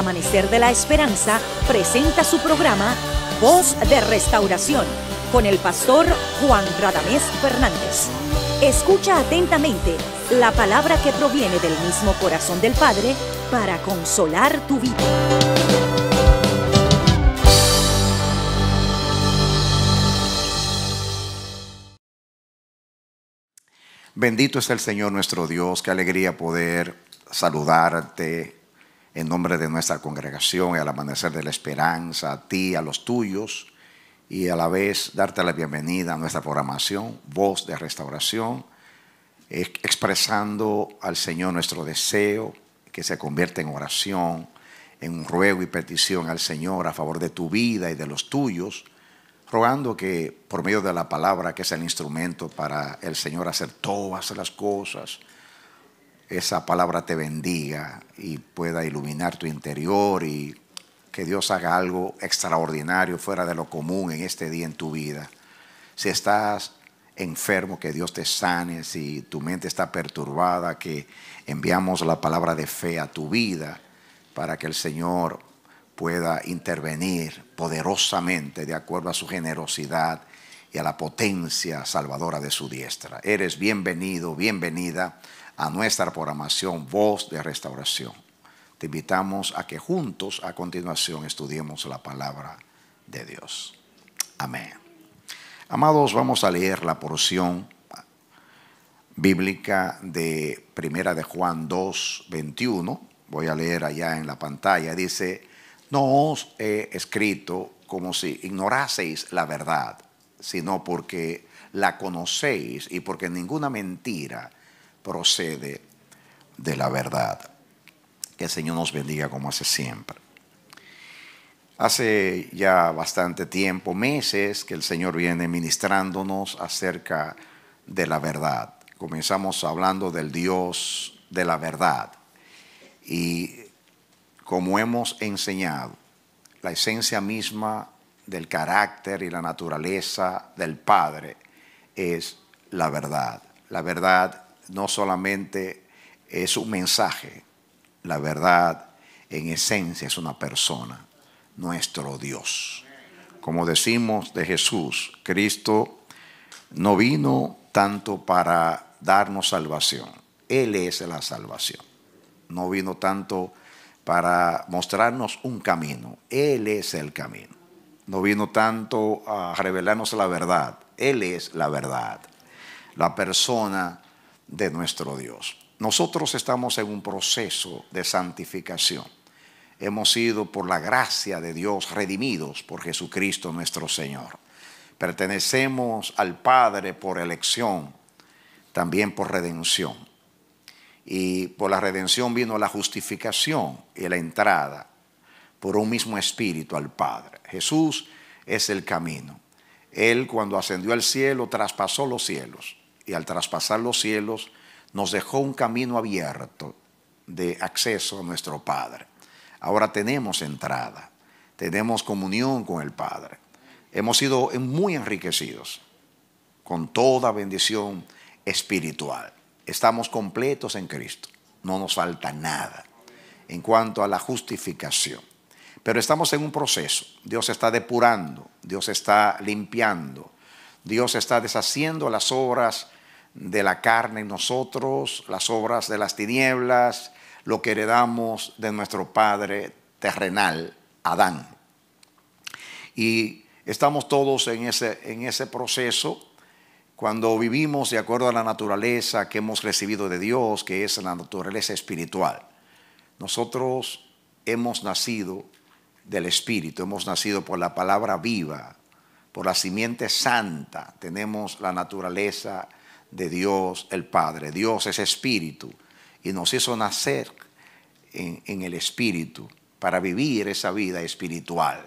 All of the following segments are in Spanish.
Amanecer de la Esperanza presenta su programa Voz de Restauración con el pastor Juan Radamés Fernández. Escucha atentamente la palabra que proviene del mismo corazón del Padre para consolar tu vida. Bendito es el Señor nuestro Dios, qué alegría poder saludarte, en nombre de nuestra congregación y al amanecer de la esperanza, a ti, a los tuyos, y a la vez darte la bienvenida a nuestra programación, voz de restauración, expresando al Señor nuestro deseo que se convierta en oración, en un ruego y petición al Señor a favor de tu vida y de los tuyos, rogando que por medio de la palabra, que es el instrumento para el Señor hacer todas las cosas, esa palabra te bendiga y pueda iluminar tu interior y que Dios haga algo extraordinario, fuera de lo común en este día en tu vida. Si estás enfermo, que Dios te sane, si tu mente está perturbada, que enviamos la palabra de fe a tu vida para que el Señor pueda intervenir poderosamente de acuerdo a su generosidad y a la potencia salvadora de su diestra. Eres bienvenido, bienvenida a nuestra programación Voz de Restauración. Te invitamos a que juntos a continuación estudiemos la palabra de Dios. Amén. Amados, vamos a leer la porción bíblica de Primera de Juan 2, 21. Voy a leer allá en la pantalla. Dice, no os he escrito como si ignoraseis la verdad, sino porque la conocéis y porque ninguna mentira procede de la verdad. Que el Señor nos bendiga como hace siempre. Hace ya bastante tiempo, meses, que el Señor viene ministrándonos acerca de la verdad. Comenzamos hablando del Dios de la verdad. Y como hemos enseñado, la esencia misma del carácter y la naturaleza del Padre es la verdad. La verdad no solamente es un mensaje, la verdad en esencia es una persona, nuestro Dios. Como decimos de Jesús, Cristo no vino tanto para darnos salvación, Él es la salvación. No vino tanto para mostrarnos un camino, Él es el camino. No vino tanto a revelarnos la verdad, Él es la verdad. La persona de nuestro Dios. Nosotros estamos en un proceso de santificación. Hemos sido por la gracia de Dios redimidos por Jesucristo nuestro Señor. Pertenecemos al Padre por elección, también por redención. Y por la redención vino la justificación y la entrada por un mismo espíritu al Padre. Jesús es el camino. Él cuando ascendió al cielo traspasó los cielos y al traspasar los cielos nos dejó un camino abierto de acceso a nuestro Padre. Ahora tenemos entrada, tenemos comunión con el Padre. Hemos sido muy enriquecidos con toda bendición espiritual. Estamos completos en Cristo, no nos falta nada en cuanto a la justificación. Pero estamos en un proceso. Dios está depurando, Dios está limpiando, Dios está deshaciendo las obras de la carne en nosotros, las obras de las tinieblas, lo que heredamos de nuestro Padre terrenal, Adán. Y estamos todos en ese, en ese proceso cuando vivimos de acuerdo a la naturaleza que hemos recibido de Dios, que es la naturaleza espiritual. Nosotros hemos nacido del Espíritu, hemos nacido por la palabra viva, por la simiente santa, tenemos la naturaleza de Dios el Padre. Dios es espíritu y nos hizo nacer en, el espíritu para vivir esa vida espiritual.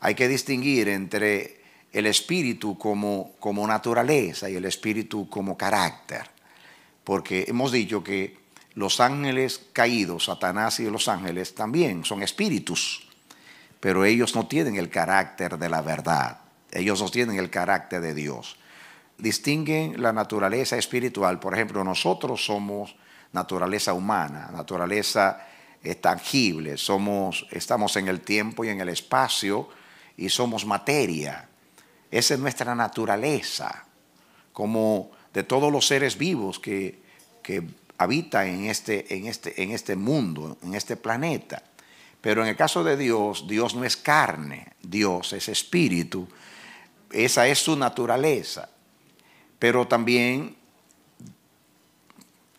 Hay que distinguir entre el espíritu como, como naturaleza y el espíritu como carácter, porque hemos dicho que los ángeles caídos, Satanás y los ángeles también son espíritus, pero ellos no tienen el carácter de la verdad, ellos no tienen el carácter de Dios distinguen la naturaleza espiritual. Por ejemplo, nosotros somos naturaleza humana, naturaleza eh, tangible, somos, estamos en el tiempo y en el espacio y somos materia. Esa es nuestra naturaleza, como de todos los seres vivos que, habitan en este, en, este, en este mundo, en este planeta. Pero en el caso de Dios, Dios no es carne, Dios es espíritu. Esa es su naturaleza pero también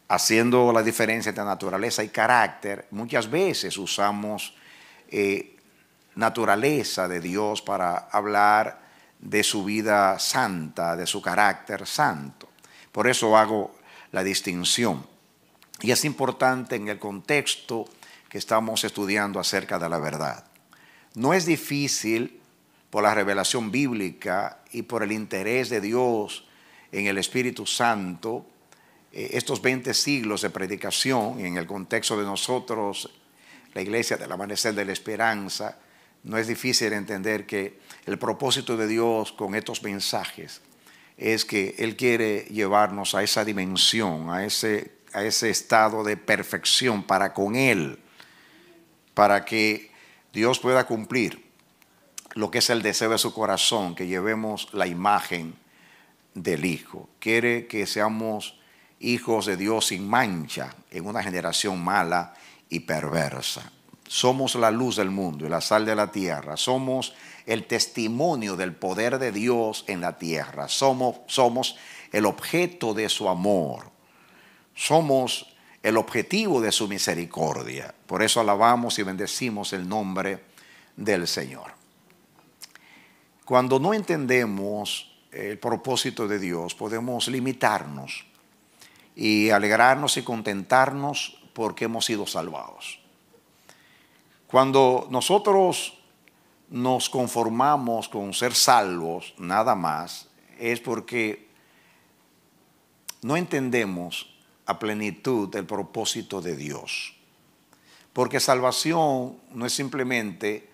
haciendo la diferencia entre naturaleza y carácter, muchas veces usamos eh, naturaleza de Dios para hablar de su vida santa, de su carácter santo. Por eso hago la distinción. Y es importante en el contexto que estamos estudiando acerca de la verdad. No es difícil por la revelación bíblica y por el interés de Dios en el Espíritu Santo, eh, estos 20 siglos de predicación en el contexto de nosotros, la iglesia del amanecer de la esperanza, no es difícil entender que el propósito de Dios con estos mensajes es que Él quiere llevarnos a esa dimensión, a ese, a ese estado de perfección para con Él, para que Dios pueda cumplir lo que es el deseo de su corazón, que llevemos la imagen del Hijo. Quiere que seamos hijos de Dios sin mancha en una generación mala y perversa. Somos la luz del mundo y la sal de la tierra. Somos el testimonio del poder de Dios en la tierra. Somos, somos el objeto de su amor. Somos el objetivo de su misericordia. Por eso alabamos y bendecimos el nombre del Señor. Cuando no entendemos el propósito de Dios, podemos limitarnos y alegrarnos y contentarnos porque hemos sido salvados. Cuando nosotros nos conformamos con ser salvos, nada más, es porque no entendemos a plenitud el propósito de Dios. Porque salvación no es simplemente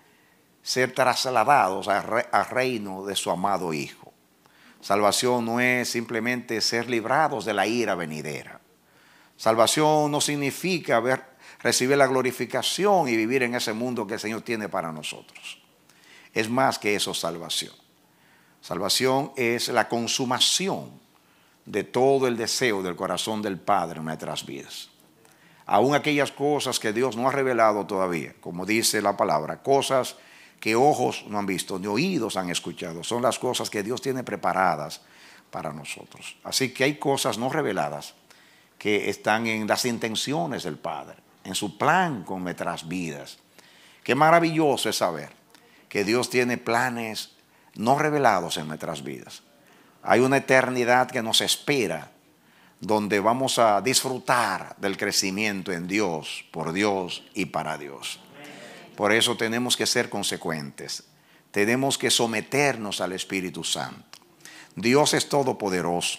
ser trasladados al reino de su amado Hijo. Salvación no es simplemente ser librados de la ira venidera. Salvación no significa ver, recibir la glorificación y vivir en ese mundo que el Señor tiene para nosotros. Es más que eso salvación. Salvación es la consumación de todo el deseo del corazón del Padre en nuestras vidas. Aún aquellas cosas que Dios no ha revelado todavía, como dice la palabra, cosas que que ojos no han visto, ni oídos han escuchado. Son las cosas que Dios tiene preparadas para nosotros. Así que hay cosas no reveladas que están en las intenciones del Padre, en su plan con nuestras vidas. Qué maravilloso es saber que Dios tiene planes no revelados en nuestras vidas. Hay una eternidad que nos espera, donde vamos a disfrutar del crecimiento en Dios, por Dios y para Dios. Por eso tenemos que ser consecuentes. Tenemos que someternos al Espíritu Santo. Dios es todopoderoso.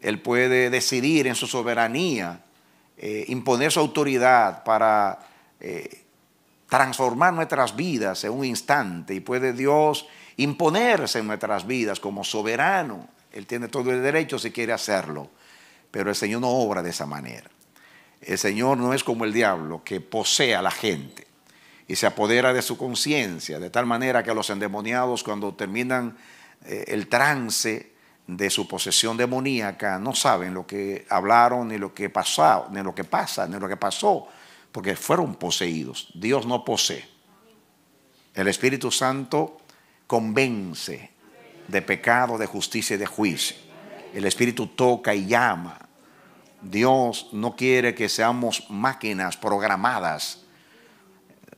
Él puede decidir en su soberanía, eh, imponer su autoridad para eh, transformar nuestras vidas en un instante. Y puede Dios imponerse en nuestras vidas como soberano. Él tiene todo el derecho si quiere hacerlo. Pero el Señor no obra de esa manera. El Señor no es como el diablo que posee a la gente y se apodera de su conciencia, de tal manera que los endemoniados cuando terminan eh, el trance de su posesión demoníaca no saben lo que hablaron, ni lo que pasó, ni lo que pasa, ni lo que pasó, porque fueron poseídos. Dios no posee. El Espíritu Santo convence de pecado, de justicia y de juicio. El Espíritu toca y llama. Dios no quiere que seamos máquinas programadas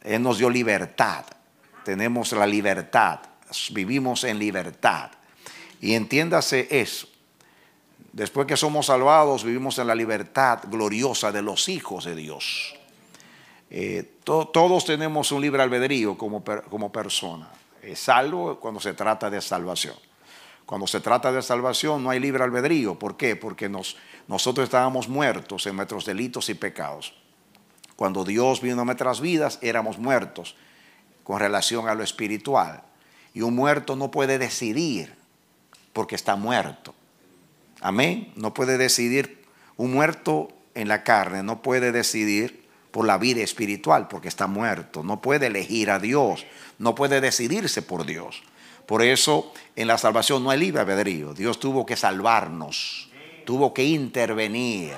él nos dio libertad. Tenemos la libertad. Vivimos en libertad. Y entiéndase eso. Después que somos salvados, vivimos en la libertad gloriosa de los hijos de Dios. Eh, todos tenemos un libre albedrío como, como persona, Es salvo cuando se trata de salvación. Cuando se trata de salvación no hay libre albedrío. ¿Por qué? Porque nosotros estábamos muertos en nuestros delitos y pecados. Cuando Dios vino a nuestras vidas, éramos muertos con relación a lo espiritual. Y un muerto no puede decidir porque está muerto. Amén. No puede decidir, un muerto en la carne no puede decidir por la vida espiritual porque está muerto. No puede elegir a Dios. No puede decidirse por Dios. Por eso en la salvación no hay libre albedrío. Dios tuvo que salvarnos. Tuvo que intervenir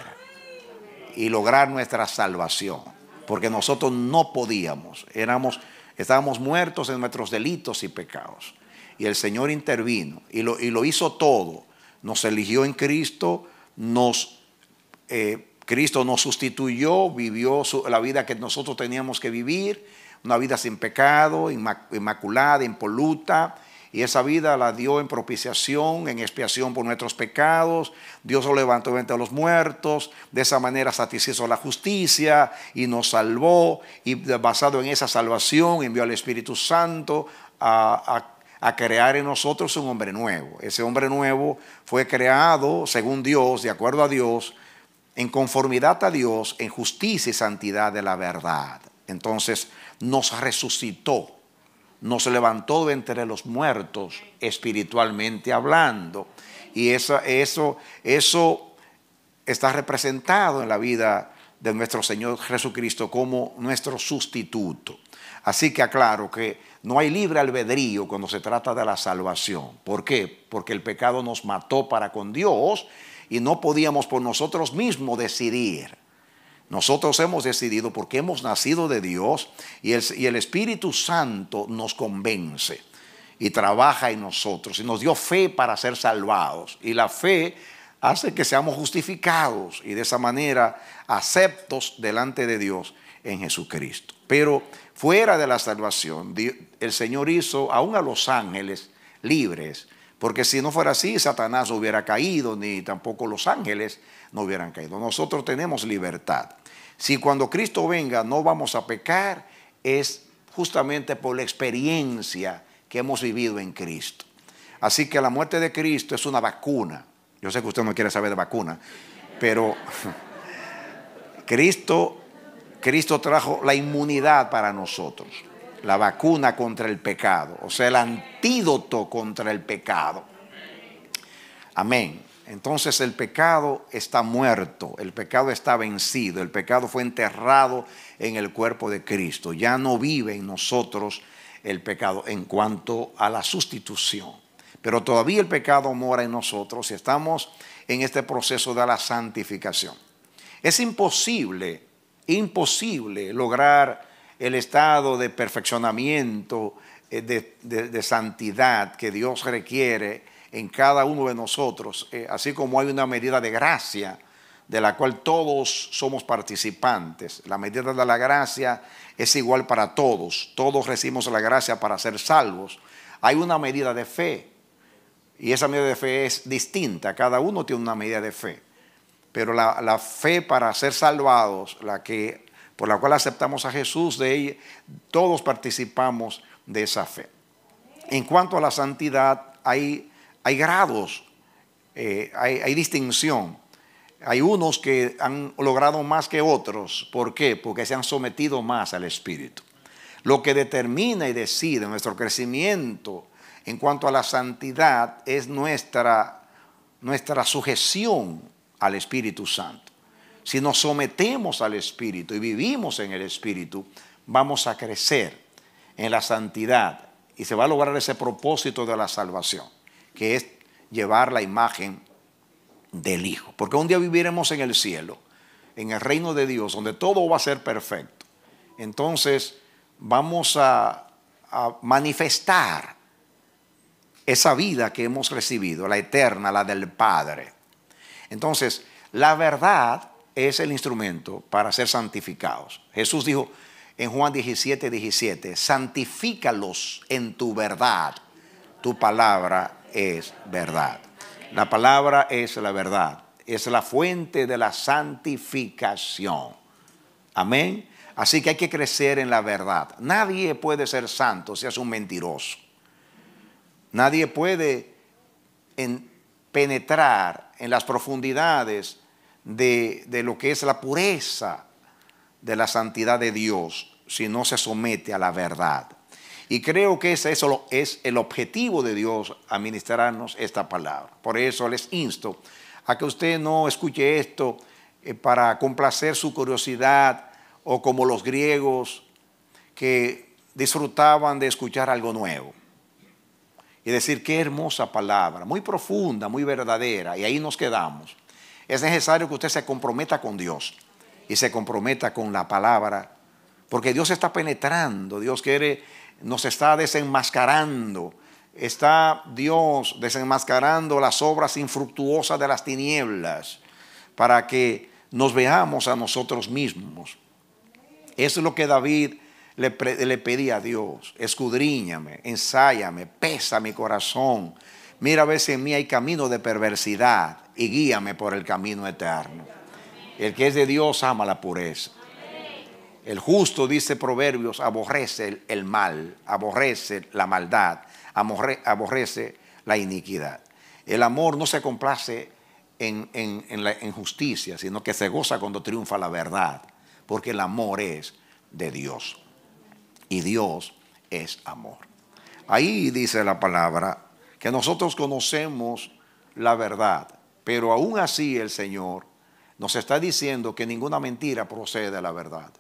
y lograr nuestra salvación. Porque nosotros no podíamos, éramos, estábamos muertos en nuestros delitos y pecados. Y el Señor intervino y lo, hizo todo. Nos eligió en Cristo, nos, eh, Cristo nos sustituyó, vivió la vida que nosotros teníamos que vivir, una vida sin pecado, inmaculada, impoluta, y esa vida la dio en propiciación, en expiación por nuestros pecados. Dios lo levantó entre los muertos, de esa manera satisfizo la justicia y nos salvó. Y basado en esa salvación envió al Espíritu Santo a, a crear en nosotros un hombre nuevo. Ese hombre nuevo fue creado, según Dios, de acuerdo a Dios, en conformidad a Dios, en justicia y santidad de la verdad. Entonces nos resucitó nos levantó de entre los muertos, espiritualmente hablando. Y eso, eso, eso está representado en la vida de nuestro Señor Jesucristo como nuestro sustituto. Así que aclaro que no hay libre albedrío cuando se trata de la salvación. ¿Por qué? Porque el pecado nos mató para con Dios y no podíamos por nosotros mismos decidir. Nosotros hemos decidido porque hemos nacido de Dios y el, Espíritu Santo nos convence y trabaja en nosotros y nos dio fe para ser salvados. Y la fe hace que seamos justificados y de esa manera aceptos delante de Dios en Jesucristo. Pero fuera de la salvación, el Señor hizo aún a los ángeles libres, porque si no fuera así, Satanás hubiera caído, ni tampoco los ángeles no hubieran caído. Nosotros tenemos libertad. Si cuando Cristo venga no vamos a pecar, es justamente por la experiencia que hemos vivido en Cristo. Así que la muerte de Cristo es una vacuna. Yo sé que usted no quiere saber de vacuna, pero Cristo, Cristo trajo la inmunidad para nosotros, la vacuna contra el pecado, o sea, el antídoto contra el pecado. Amén. Entonces el pecado está muerto, el pecado está vencido, el pecado fue enterrado en el cuerpo de Cristo. Ya no vive en nosotros el pecado en cuanto a la sustitución. Pero todavía el pecado mora en nosotros y estamos en este proceso de la santificación. Es imposible, imposible lograr el estado de perfeccionamiento, eh, de, de santidad que Dios requiere en cada uno de nosotros, eh, así como hay una medida de gracia de la cual todos somos participantes. La medida de la gracia es igual para todos, todos recibimos la gracia para ser salvos. Hay una medida de fe y esa medida de fe es distinta, cada uno tiene una medida de fe, pero la, la fe para ser salvados, la que, por la cual aceptamos a Jesús, de ella, todos participamos de esa fe. En cuanto a la santidad, hay hay grados, eh, hay, distinción. Hay unos que han logrado más que otros. ¿Por qué? Porque se han sometido más al Espíritu. Lo que determina y decide nuestro crecimiento en cuanto a la santidad es nuestra, nuestra sujeción al Espíritu Santo. Si nos sometemos al Espíritu y vivimos en el Espíritu, vamos a crecer en la santidad y se va a lograr ese propósito de la salvación que es llevar la imagen del Hijo. Porque un día viviremos en el cielo, en el reino de Dios, donde todo va a ser perfecto. Entonces vamos a, manifestar esa vida que hemos recibido, la eterna, la del Padre. Entonces, la verdad es el instrumento para ser santificados. Jesús dijo en Juan 17, 17, santifícalos en tu verdad, tu palabra es verdad. La palabra es la verdad, es la fuente de la santificación. Amén. Así que hay que crecer en la verdad. Nadie puede ser santo si es un mentiroso. Nadie puede penetrar en las profundidades de, de lo que es la pureza de la santidad de Dios si no se somete a la verdad. Y creo que ese es el objetivo de Dios, administrarnos esta palabra. Por eso les insto a que usted no escuche esto eh, para complacer su curiosidad o como los griegos que disfrutaban de escuchar algo nuevo. Y decir, qué hermosa palabra, muy profunda, muy verdadera, y ahí nos quedamos. Es necesario que usted se comprometa con Dios y se comprometa con la palabra, porque Dios está penetrando, Dios quiere nos está desenmascarando. Está Dios desenmascarando las obras infructuosas de las tinieblas para que nos veamos a nosotros mismos. Eso es lo que David le, pedía a Dios. Escudriñame, ensáyame, pesa mi corazón. Mira a veces en mí hay camino de perversidad y guíame por el camino eterno. El que es de Dios ama la pureza. El justo, dice Proverbios, aborrece el, mal, aborrece la maldad, aborrece la iniquidad. El amor no se complace en, en, la injusticia, sino que se goza cuando triunfa la verdad, porque el amor es de Dios. Y Dios es amor. Ahí dice la palabra que nosotros conocemos la verdad, pero aún así el Señor nos está diciendo que ninguna mentira procede a la verdad.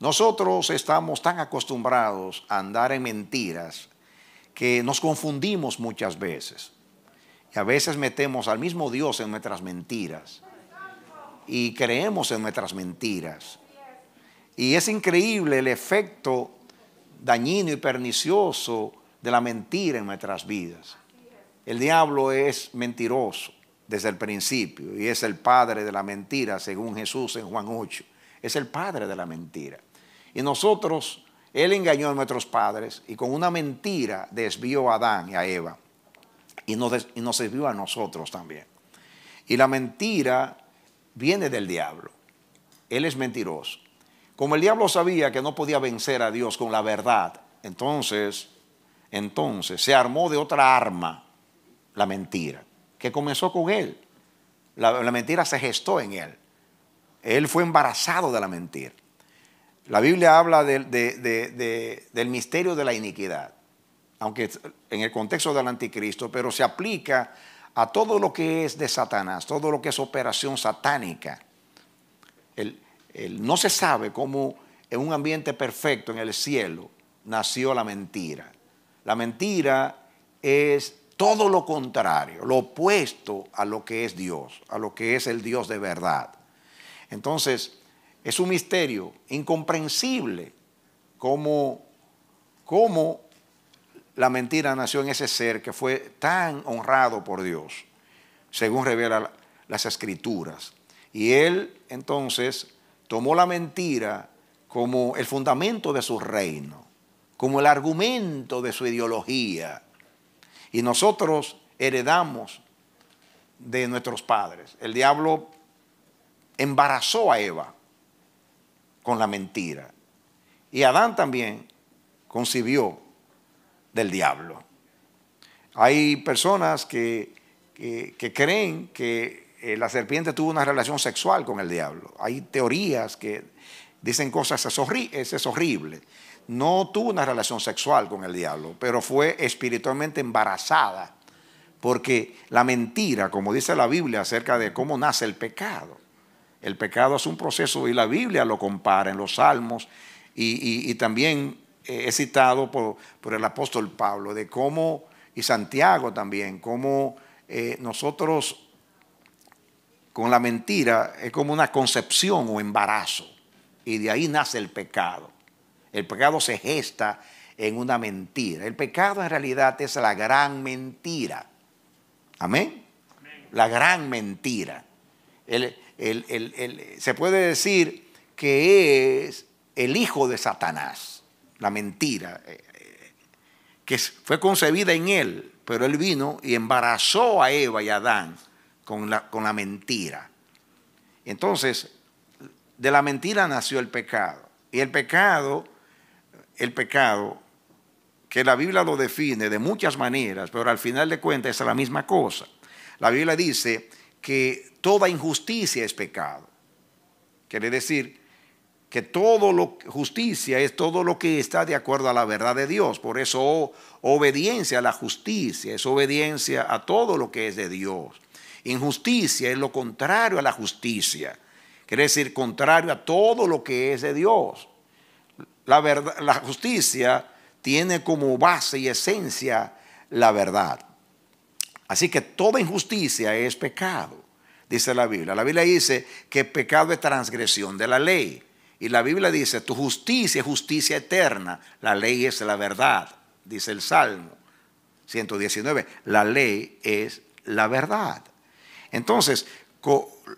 Nosotros estamos tan acostumbrados a andar en mentiras que nos confundimos muchas veces. Y a veces metemos al mismo Dios en nuestras mentiras. Y creemos en nuestras mentiras. Y es increíble el efecto dañino y pernicioso de la mentira en nuestras vidas. El diablo es mentiroso desde el principio y es el padre de la mentira, según Jesús en Juan 8. Es el padre de la mentira. Y nosotros, Él engañó a nuestros padres y con una mentira desvió a Adán y a Eva. Y nos, desvió a nosotros también. Y la mentira viene del diablo. Él es mentiroso. Como el diablo sabía que no podía vencer a Dios con la verdad, entonces, entonces se armó de otra arma, la mentira, que comenzó con él. la mentira se gestó en él. Él fue embarazado de la mentira. La Biblia habla del misterio de la iniquidad, aunque en el contexto del anticristo, pero se aplica a todo lo que es de Satanás, todo lo que es operación satánica. el, no se sabe cómo en un ambiente perfecto, en el cielo, nació la mentira. La mentira es todo lo contrario, lo opuesto a lo que es Dios, a lo que es el Dios de verdad. Entonces, es un misterio incomprensible cómo, la mentira nació en ese ser que fue tan honrado por Dios, según revelan las escrituras. Y él entonces tomó la mentira como el fundamento de su reino, como el argumento de su ideología. Y nosotros heredamos de nuestros padres. El diablo embarazó a Eva con la mentira. Y Adán también concibió del diablo. Hay personas que, que, creen que eh, la serpiente tuvo una relación sexual con el diablo. Hay teorías que dicen cosas, eso es horrible. No tuvo una relación sexual con el diablo, pero fue espiritualmente embarazada, porque la mentira, como dice la Biblia acerca de cómo nace el pecado, el pecado es un proceso y la Biblia lo compara en los Salmos y, también eh, es citado por, el apóstol Pablo, de cómo, y Santiago también, cómo eh, nosotros con la mentira es como una concepción o embarazo y de ahí nace el pecado. El pecado se gesta en una mentira. El pecado en realidad es la gran mentira. Amén. La gran mentira. El, se puede decir que es el hijo de Satanás, la mentira, eh, eh, que fue concebida en él, pero él vino y embarazó a Eva y a Adán con la, con la mentira. Entonces, de la mentira nació el pecado. Y el pecado, el pecado, que la Biblia lo define de muchas maneras, pero al final de cuentas es la misma cosa. La Biblia dice que toda injusticia es pecado. Quiere decir que todo lo justicia es todo lo que está de acuerdo a la verdad de Dios. Por eso oh, obediencia a la justicia es obediencia a todo lo que es de Dios. Injusticia es lo contrario a la justicia. Quiere decir contrario a todo lo que es de Dios. La, verdad, la justicia tiene como base y esencia la verdad. Así que toda injusticia es pecado dice la Biblia. La Biblia dice que pecado es transgresión de la ley. Y la Biblia dice, tu justicia es justicia eterna, la ley es la verdad, dice el Salmo 119, la ley es la verdad. Entonces,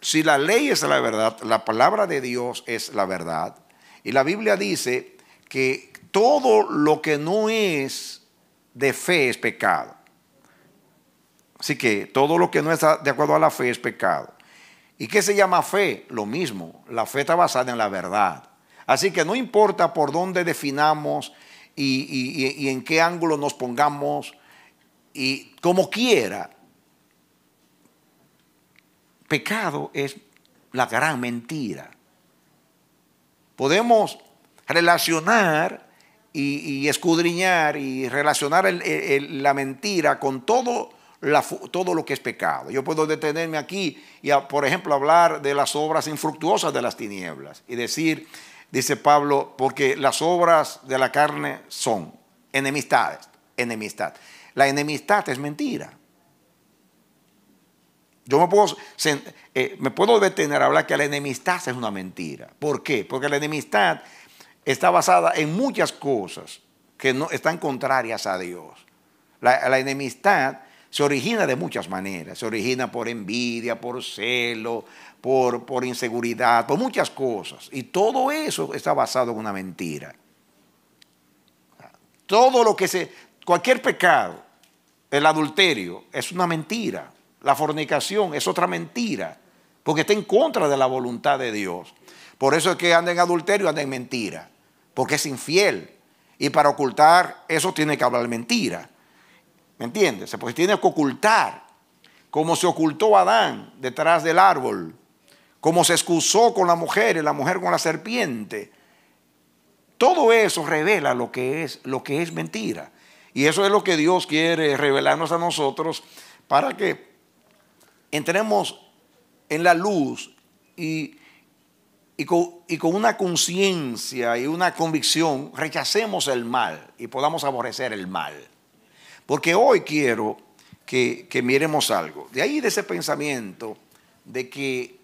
si la ley es la verdad, la palabra de Dios es la verdad, y la Biblia dice que todo lo que no es de fe es pecado. Así que todo lo que no está de acuerdo a la fe es pecado. ¿Y qué se llama fe? Lo mismo, la fe está basada en la verdad. Así que no importa por dónde definamos y, en qué ángulo nos pongamos, y como quiera, pecado es la gran mentira. Podemos relacionar y, escudriñar y relacionar la mentira con todo todo lo que es pecado. Yo puedo detenerme aquí y, por ejemplo, hablar de las obras infructuosas de las tinieblas y decir, dice Pablo, porque las obras de la carne son enemistades, enemistad. La enemistad es mentira. Yo me puedo, eh, me puedo detener a hablar que la enemistad es una mentira. ¿Por qué? Porque la enemistad está basada en muchas cosas que no, están contrarias a Dios. La, la enemistad se origina de muchas maneras. Se origina por envidia, por celo, por, inseguridad, por muchas cosas. Y todo eso está basado en una mentira. Todo lo que se. Cualquier pecado, el adulterio, es una mentira. La fornicación es otra mentira. Porque está en contra de la voluntad de Dios. Por eso es que anda en adulterio, anda en mentira. Porque es infiel. Y para ocultar eso tiene que hablar mentira. ¿Me entiendes? pues tiene que ocultar, como se ocultó Adán detrás del árbol, como se excusó con la mujer y la mujer con la serpiente. Todo eso revela lo que es, lo que es mentira. Y eso es lo que Dios quiere revelarnos a nosotros para que entremos en la luz y con, una conciencia y una convicción rechacemos el mal y podamos aborrecer el mal. Porque hoy quiero que, miremos algo. De ahí de ese pensamiento de que,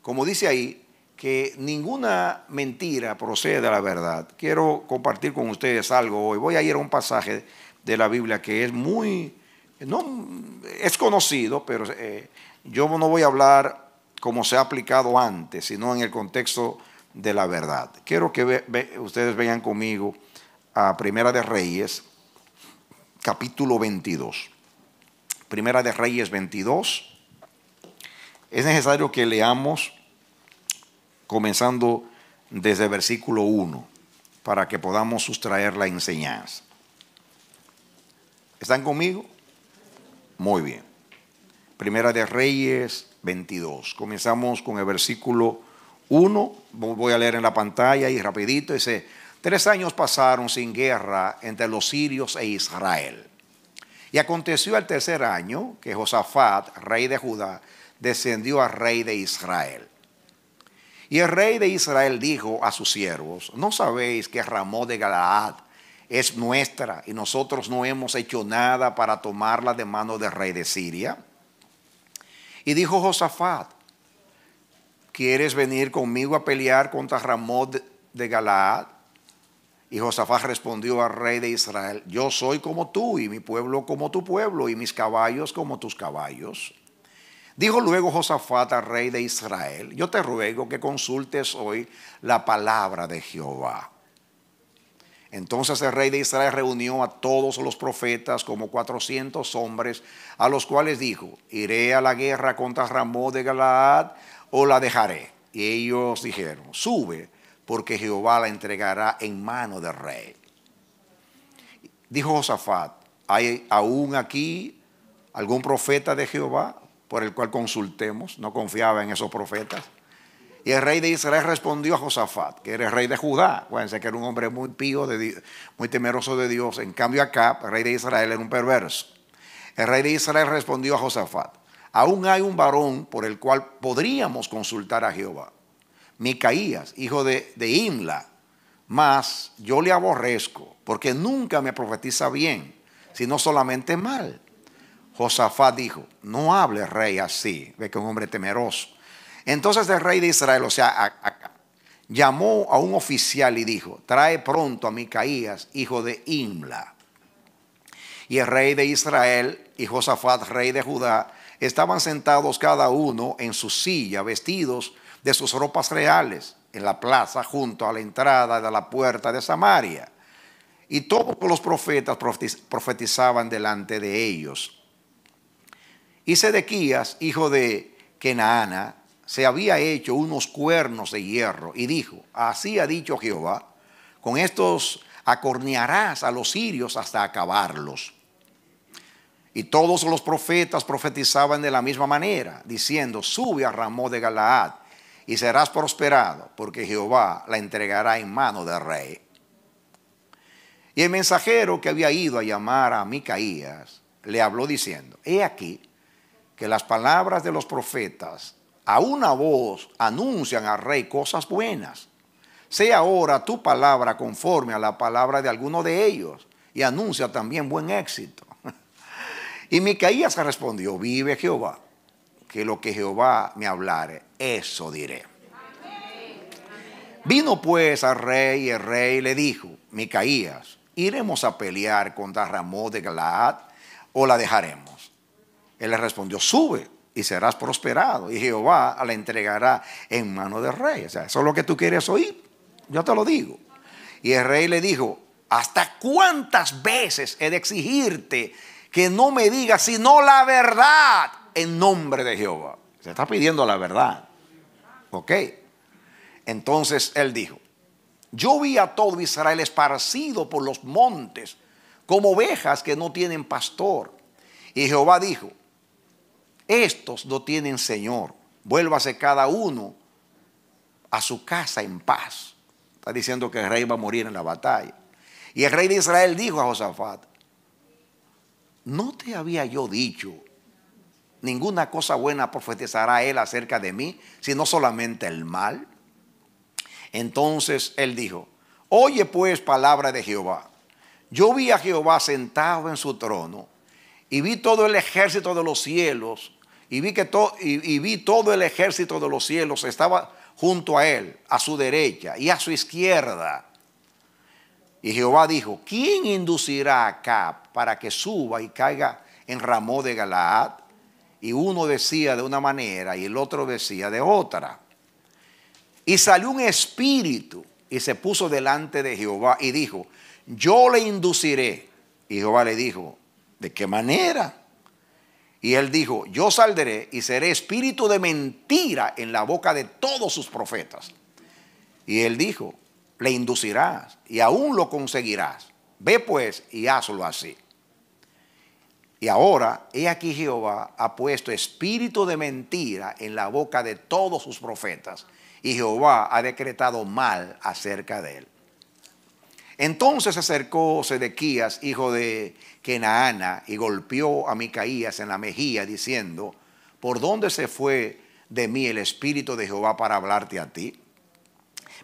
como dice ahí, que ninguna mentira procede de la verdad. Quiero compartir con ustedes algo hoy. Voy a ir a un pasaje de la Biblia que es muy, no, es conocido, pero eh, yo no voy a hablar como se ha aplicado antes, sino en el contexto de la verdad. Quiero que ustedes vean conmigo a Primera de Reyes, capítulo 22. Primera de Reyes 22. Es necesario que leamos comenzando desde el versículo 1 para que podamos sustraer la enseñanza. ¿Están conmigo? Muy bien. Primera de Reyes 22. Comenzamos con el versículo 1. Voy a leer en la pantalla y rapidito. Dice, Tres años pasaron sin guerra entre los sirios e Israel. Y aconteció al tercer año que Josafat, rey de Judá, descendió a rey de Israel. Y el rey de Israel dijo a sus siervos, ¿no sabéis que Ramón de Galaad es nuestra y nosotros no hemos hecho nada para tomarla de mano del rey de Siria? Y dijo Josafat, ¿quieres venir conmigo a pelear contra Ramón de Galaad? Y Josafat respondió al rey de Israel, yo soy como tú y mi pueblo como tu pueblo y mis caballos como tus caballos. Dijo luego Josafat al rey de Israel, yo te ruego que consultes hoy la palabra de Jehová. Entonces el rey de Israel reunió a todos los profetas, como 400 hombres, a los cuales dijo, iré a la guerra contra Ramón de Galaad o la dejaré. Y ellos dijeron, sube porque Jehová la entregará en mano del rey. Dijo Josafat, ¿hay aún aquí algún profeta de Jehová por el cual consultemos? No confiaba en esos profetas. Y el rey de Israel respondió a Josafat, que era el rey de Judá. Acuérdense que era un hombre muy pío, muy temeroso de Dios. En cambio, acá, el rey de Israel era un perverso. El rey de Israel respondió a Josafat: Aún hay un varón por el cual podríamos consultar a Jehová. Micaías, hijo de, Imla, mas yo le aborrezco, porque nunca me profetiza bien, sino solamente mal. Josafat dijo, no hable rey así, ve que es un hombre temeroso. Entonces el rey de Israel, o sea, acá, llamó a un oficial y dijo, trae pronto a Micaías, hijo de Imla. Y el rey de Israel y Josafat, rey de Judá, estaban sentados cada uno en su silla, vestidos de sus ropas reales en la plaza junto a la entrada de la puerta de Samaria. Y todos los profetas profetizaban delante de ellos. Y Sedequías, hijo de Kenaana, se había hecho unos cuernos de hierro y dijo, así ha dicho Jehová, con estos acornearás a los sirios hasta acabarlos. Y todos los profetas profetizaban de la misma manera, diciendo, sube a Ramón de Galaad y serás prosperado, porque Jehová la entregará en mano del rey. Y el mensajero que había ido a llamar a Micaías le habló diciendo, he aquí que las palabras de los profetas a una voz anuncian al rey cosas buenas. Sea ahora tu palabra conforme a la palabra de alguno de ellos y anuncia también buen éxito. y Micaías respondió, vive Jehová que lo que Jehová me hablare, eso diré. Vino pues al rey y el rey le dijo, Micaías, ¿iremos a pelear contra Ramón de Galaad o la dejaremos? Él le respondió, sube y serás prosperado y Jehová la entregará en mano del rey. O sea, eso es lo que tú quieres oír, yo te lo digo. Y el rey le dijo, ¿hasta cuántas veces he de exigirte que no me digas sino la verdad? en nombre de Jehová. Se está pidiendo la verdad. ¿Ok? Entonces él dijo, yo vi a todo Israel esparcido por los montes, como ovejas que no tienen pastor. Y Jehová dijo, estos no tienen Señor, vuélvase cada uno a su casa en paz. Está diciendo que el rey va a morir en la batalla. Y el rey de Israel dijo a Josafat, ¿no te había yo dicho Ninguna cosa buena profetizará él acerca de mí, sino solamente el mal. Entonces él dijo, oye pues palabra de Jehová. Yo vi a Jehová sentado en su trono y vi todo el ejército de los cielos y vi, que y, vi todo el ejército de los cielos estaba junto a él, a su derecha y a su izquierda. Y Jehová dijo, ¿quién inducirá a Cap para que suba y caiga en Ramón de Galaad? y uno decía de una manera y el otro decía de otra. Y salió un espíritu y se puso delante de Jehová y dijo, yo le induciré. Y Jehová le dijo, ¿de qué manera? Y él dijo, yo saldré y seré espíritu de mentira en la boca de todos sus profetas. Y él dijo, le inducirás y aún lo conseguirás. Ve pues y hazlo así. Y ahora, he aquí Jehová ha puesto espíritu de mentira en la boca de todos sus profetas, y Jehová ha decretado mal acerca de él. Entonces se acercó Sedequías, hijo de Kenaana, y golpeó a Micaías en la mejilla, diciendo, ¿por dónde se fue de mí el espíritu de Jehová para hablarte a ti?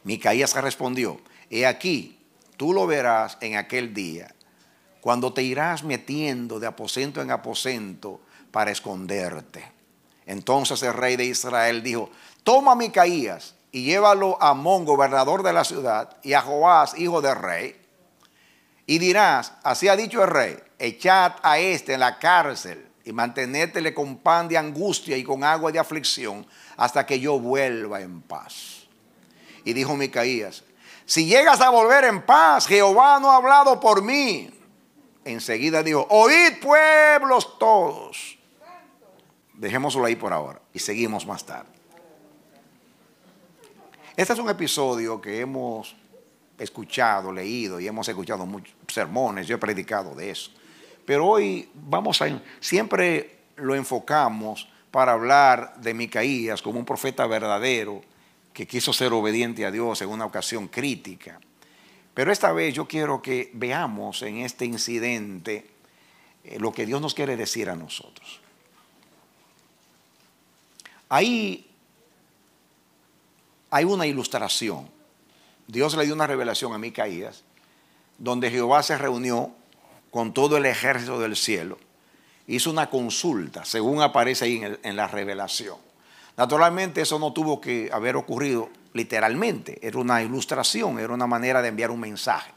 Micaías respondió, he aquí, tú lo verás en aquel día, cuando te irás metiendo de aposento en aposento para esconderte. Entonces el rey de Israel dijo, toma a Micaías y llévalo a Amón, gobernador de la ciudad, y a Joás, hijo del rey, y dirás, así ha dicho el rey, echad a este en la cárcel y mantenétele con pan de angustia y con agua de aflicción hasta que yo vuelva en paz. Y dijo Micaías, si llegas a volver en paz, Jehová no ha hablado por mí enseguida dijo, oíd pueblos todos. Dejémoslo ahí por ahora y seguimos más tarde. Este es un episodio que hemos escuchado, leído y hemos escuchado muchos sermones, yo he predicado de eso. Pero hoy vamos a, siempre lo enfocamos para hablar de Micaías como un profeta verdadero que quiso ser obediente a Dios en una ocasión crítica pero esta vez yo quiero que veamos en este incidente eh, lo que Dios nos quiere decir a nosotros. Ahí hay una ilustración. Dios le dio una revelación a Micaías, donde Jehová se reunió con todo el ejército del cielo, hizo una consulta, según aparece ahí en la revelación. Naturalmente eso no tuvo que haber ocurrido literalmente, era una ilustración, era una manera de enviar un mensaje.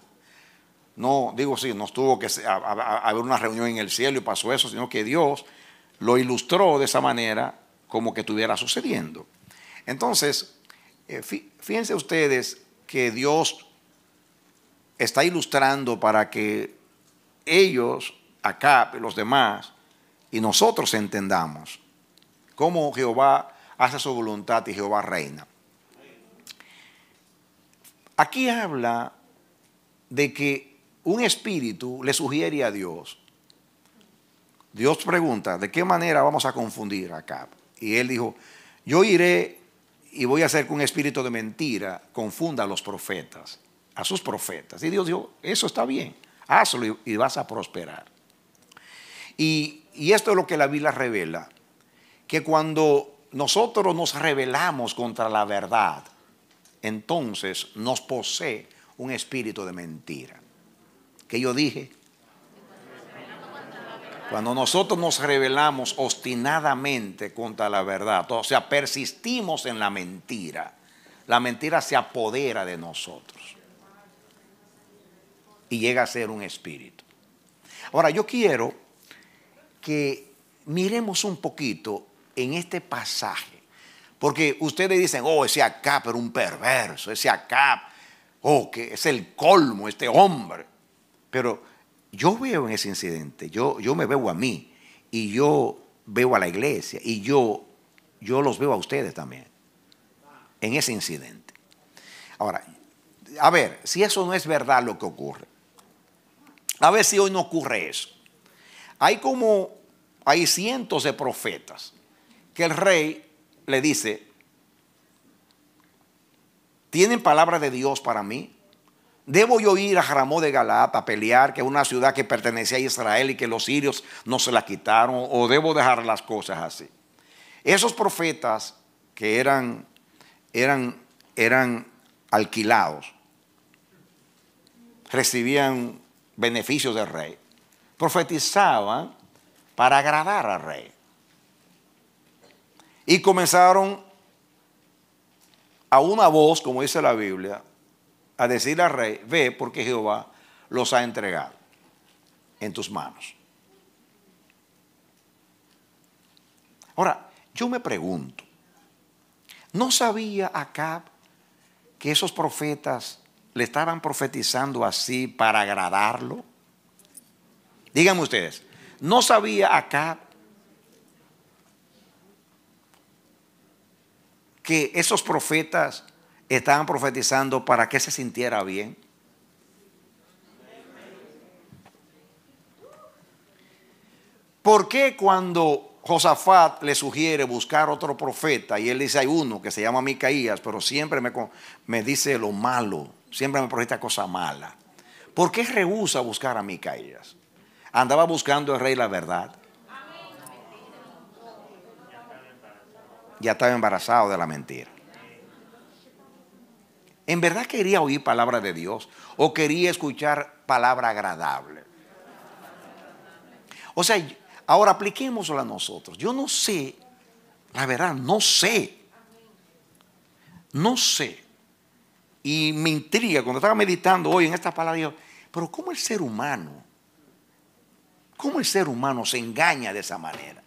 No, digo sí, no tuvo que haber una reunión en el cielo y pasó eso, sino que Dios lo ilustró de esa manera como que estuviera sucediendo. Entonces, eh, fíjense ustedes que Dios está ilustrando para que ellos, acá, los demás, y nosotros entendamos cómo Jehová hace su voluntad y Jehová reina. Aquí habla de que un espíritu le sugiere a Dios. Dios pregunta, ¿de qué manera vamos a confundir a Y él dijo, yo iré y voy a hacer que un espíritu de mentira confunda a los profetas, a sus profetas. Y Dios dijo, eso está bien, hazlo y vas a prosperar. Y, y esto es lo que la Biblia revela, que cuando nosotros nos rebelamos contra la verdad, entonces nos posee un espíritu de mentira. Que yo dije, cuando nosotros nos rebelamos obstinadamente contra la verdad, o sea, persistimos en la mentira, la mentira se apodera de nosotros y llega a ser un espíritu. Ahora, yo quiero que miremos un poquito en este pasaje porque ustedes dicen, oh, ese acá, pero un perverso, ese acá, oh, que es el colmo, este hombre. Pero yo veo en ese incidente, yo, yo me veo a mí y yo veo a la iglesia y yo, yo los veo a ustedes también en ese incidente. Ahora, a ver, si eso no es verdad lo que ocurre, a ver si hoy no ocurre eso. Hay como, hay cientos de profetas que el rey le dice, ¿tienen palabra de Dios para mí? ¿Debo yo ir a Jaramó de Galaad a pelear, que es una ciudad que pertenecía a Israel y que los sirios no se la quitaron? ¿O debo dejar las cosas así? Esos profetas que eran, eran, eran alquilados recibían beneficios del rey. Profetizaban para agradar al rey. Y comenzaron a una voz, como dice la Biblia, a decir al rey, ve porque Jehová los ha entregado en tus manos. Ahora, yo me pregunto, ¿no sabía Acab que esos profetas le estaban profetizando así para agradarlo? Díganme ustedes, ¿no sabía Acab que esos profetas estaban profetizando para que se sintiera bien. ¿Por qué cuando Josafat le sugiere buscar otro profeta y él dice hay uno que se llama Micaías, pero siempre me, me dice lo malo, siempre me proyecta cosa mala? ¿Por qué rehúsa buscar a Micaías? Andaba buscando el rey la verdad. ya estaba embarazado de la mentira. ¿En verdad quería oír palabra de Dios o quería escuchar palabra agradable? O sea, ahora apliquémoslo a nosotros. Yo no sé, la verdad, no sé. No sé. Y me intriga, cuando estaba meditando hoy en esta palabra, pero ¿cómo el ser humano? ¿Cómo el ser humano se engaña de esa manera?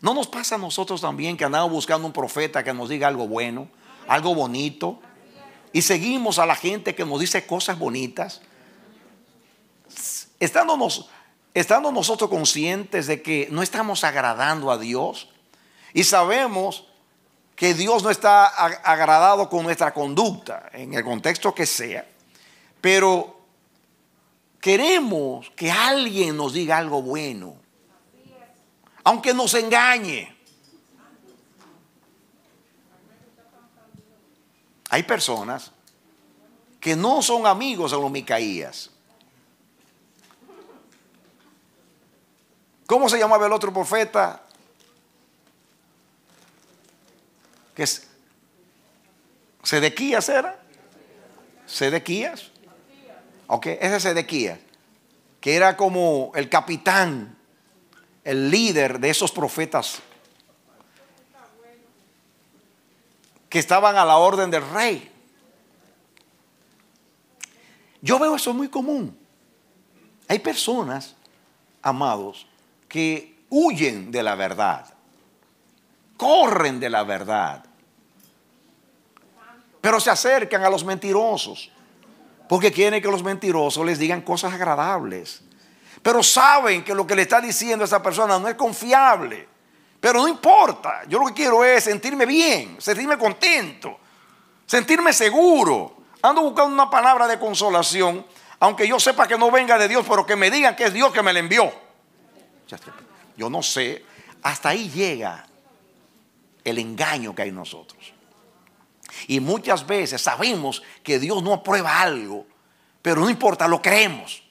¿No nos pasa a nosotros también que andamos buscando un profeta que nos diga algo bueno, algo bonito? Y seguimos a la gente que nos dice cosas bonitas. Estándonos, estando nosotros conscientes de que no estamos agradando a Dios y sabemos que Dios no está agradado con nuestra conducta, en el contexto que sea, pero queremos que alguien nos diga algo bueno, aunque nos engañe. Hay personas que no son amigos de los Micaías. ¿Cómo se llamaba el otro profeta? ¿Qué es Sedequías era. Sedequías. Ok, ese Sedequías, que era como el capitán el líder de esos profetas que estaban a la orden del rey. Yo veo eso muy común. Hay personas, amados, que huyen de la verdad, corren de la verdad, pero se acercan a los mentirosos, porque quieren que los mentirosos les digan cosas agradables pero saben que lo que le está diciendo a esa persona no es confiable. Pero no importa, yo lo que quiero es sentirme bien, sentirme contento, sentirme seguro. Ando buscando una palabra de consolación, aunque yo sepa que no venga de Dios, pero que me digan que es Dios que me la envió. Yo no sé, hasta ahí llega el engaño que hay en nosotros. Y muchas veces sabemos que Dios no aprueba algo, pero no importa, lo creemos.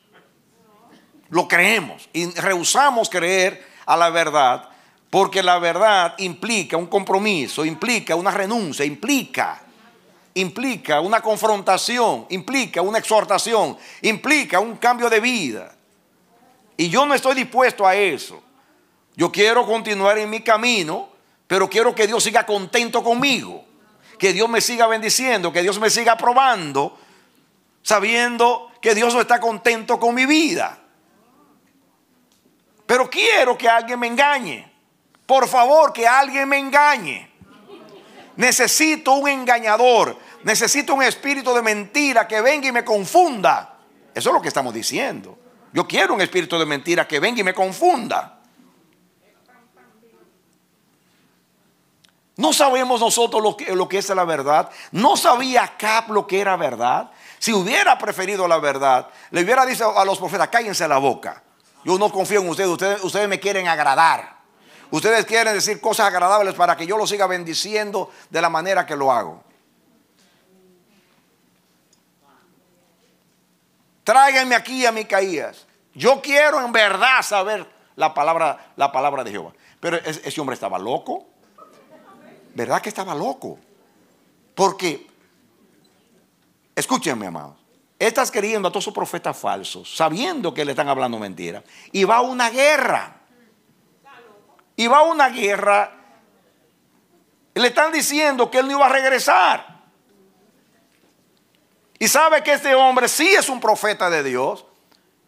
Lo creemos y rehusamos creer a la verdad porque la verdad implica un compromiso, implica una renuncia, implica implica una confrontación, implica una exhortación, implica un cambio de vida. Y yo no estoy dispuesto a eso. Yo quiero continuar en mi camino, pero quiero que Dios siga contento conmigo, que Dios me siga bendiciendo, que Dios me siga aprobando sabiendo que Dios no está contento con mi vida. Pero quiero que alguien me engañe. Por favor, que alguien me engañe. Necesito un engañador. Necesito un espíritu de mentira que venga y me confunda. Eso es lo que estamos diciendo. Yo quiero un espíritu de mentira que venga y me confunda. No sabemos nosotros lo que, lo que, es la verdad. No sabía Cap lo que era verdad. Si hubiera preferido la verdad, le hubiera dicho a los profetas, cállense la boca. Yo no confío en ustedes. Ustedes, me quieren agradar. Ustedes quieren decir cosas agradables para que yo lo siga bendiciendo de la manera que lo hago. Tráiganme aquí a Micaías. Yo quiero en verdad saber la palabra, la palabra de Jehová. Pero ese hombre estaba loco. ¿Verdad que estaba loco? Porque, escúchenme, amado estás queriendo a todos esos profetas falsos, sabiendo que le están hablando mentira, y va a una guerra. Y va a una guerra. Le están diciendo que él no iba a regresar. Y sabe que este hombre sí es un profeta de Dios.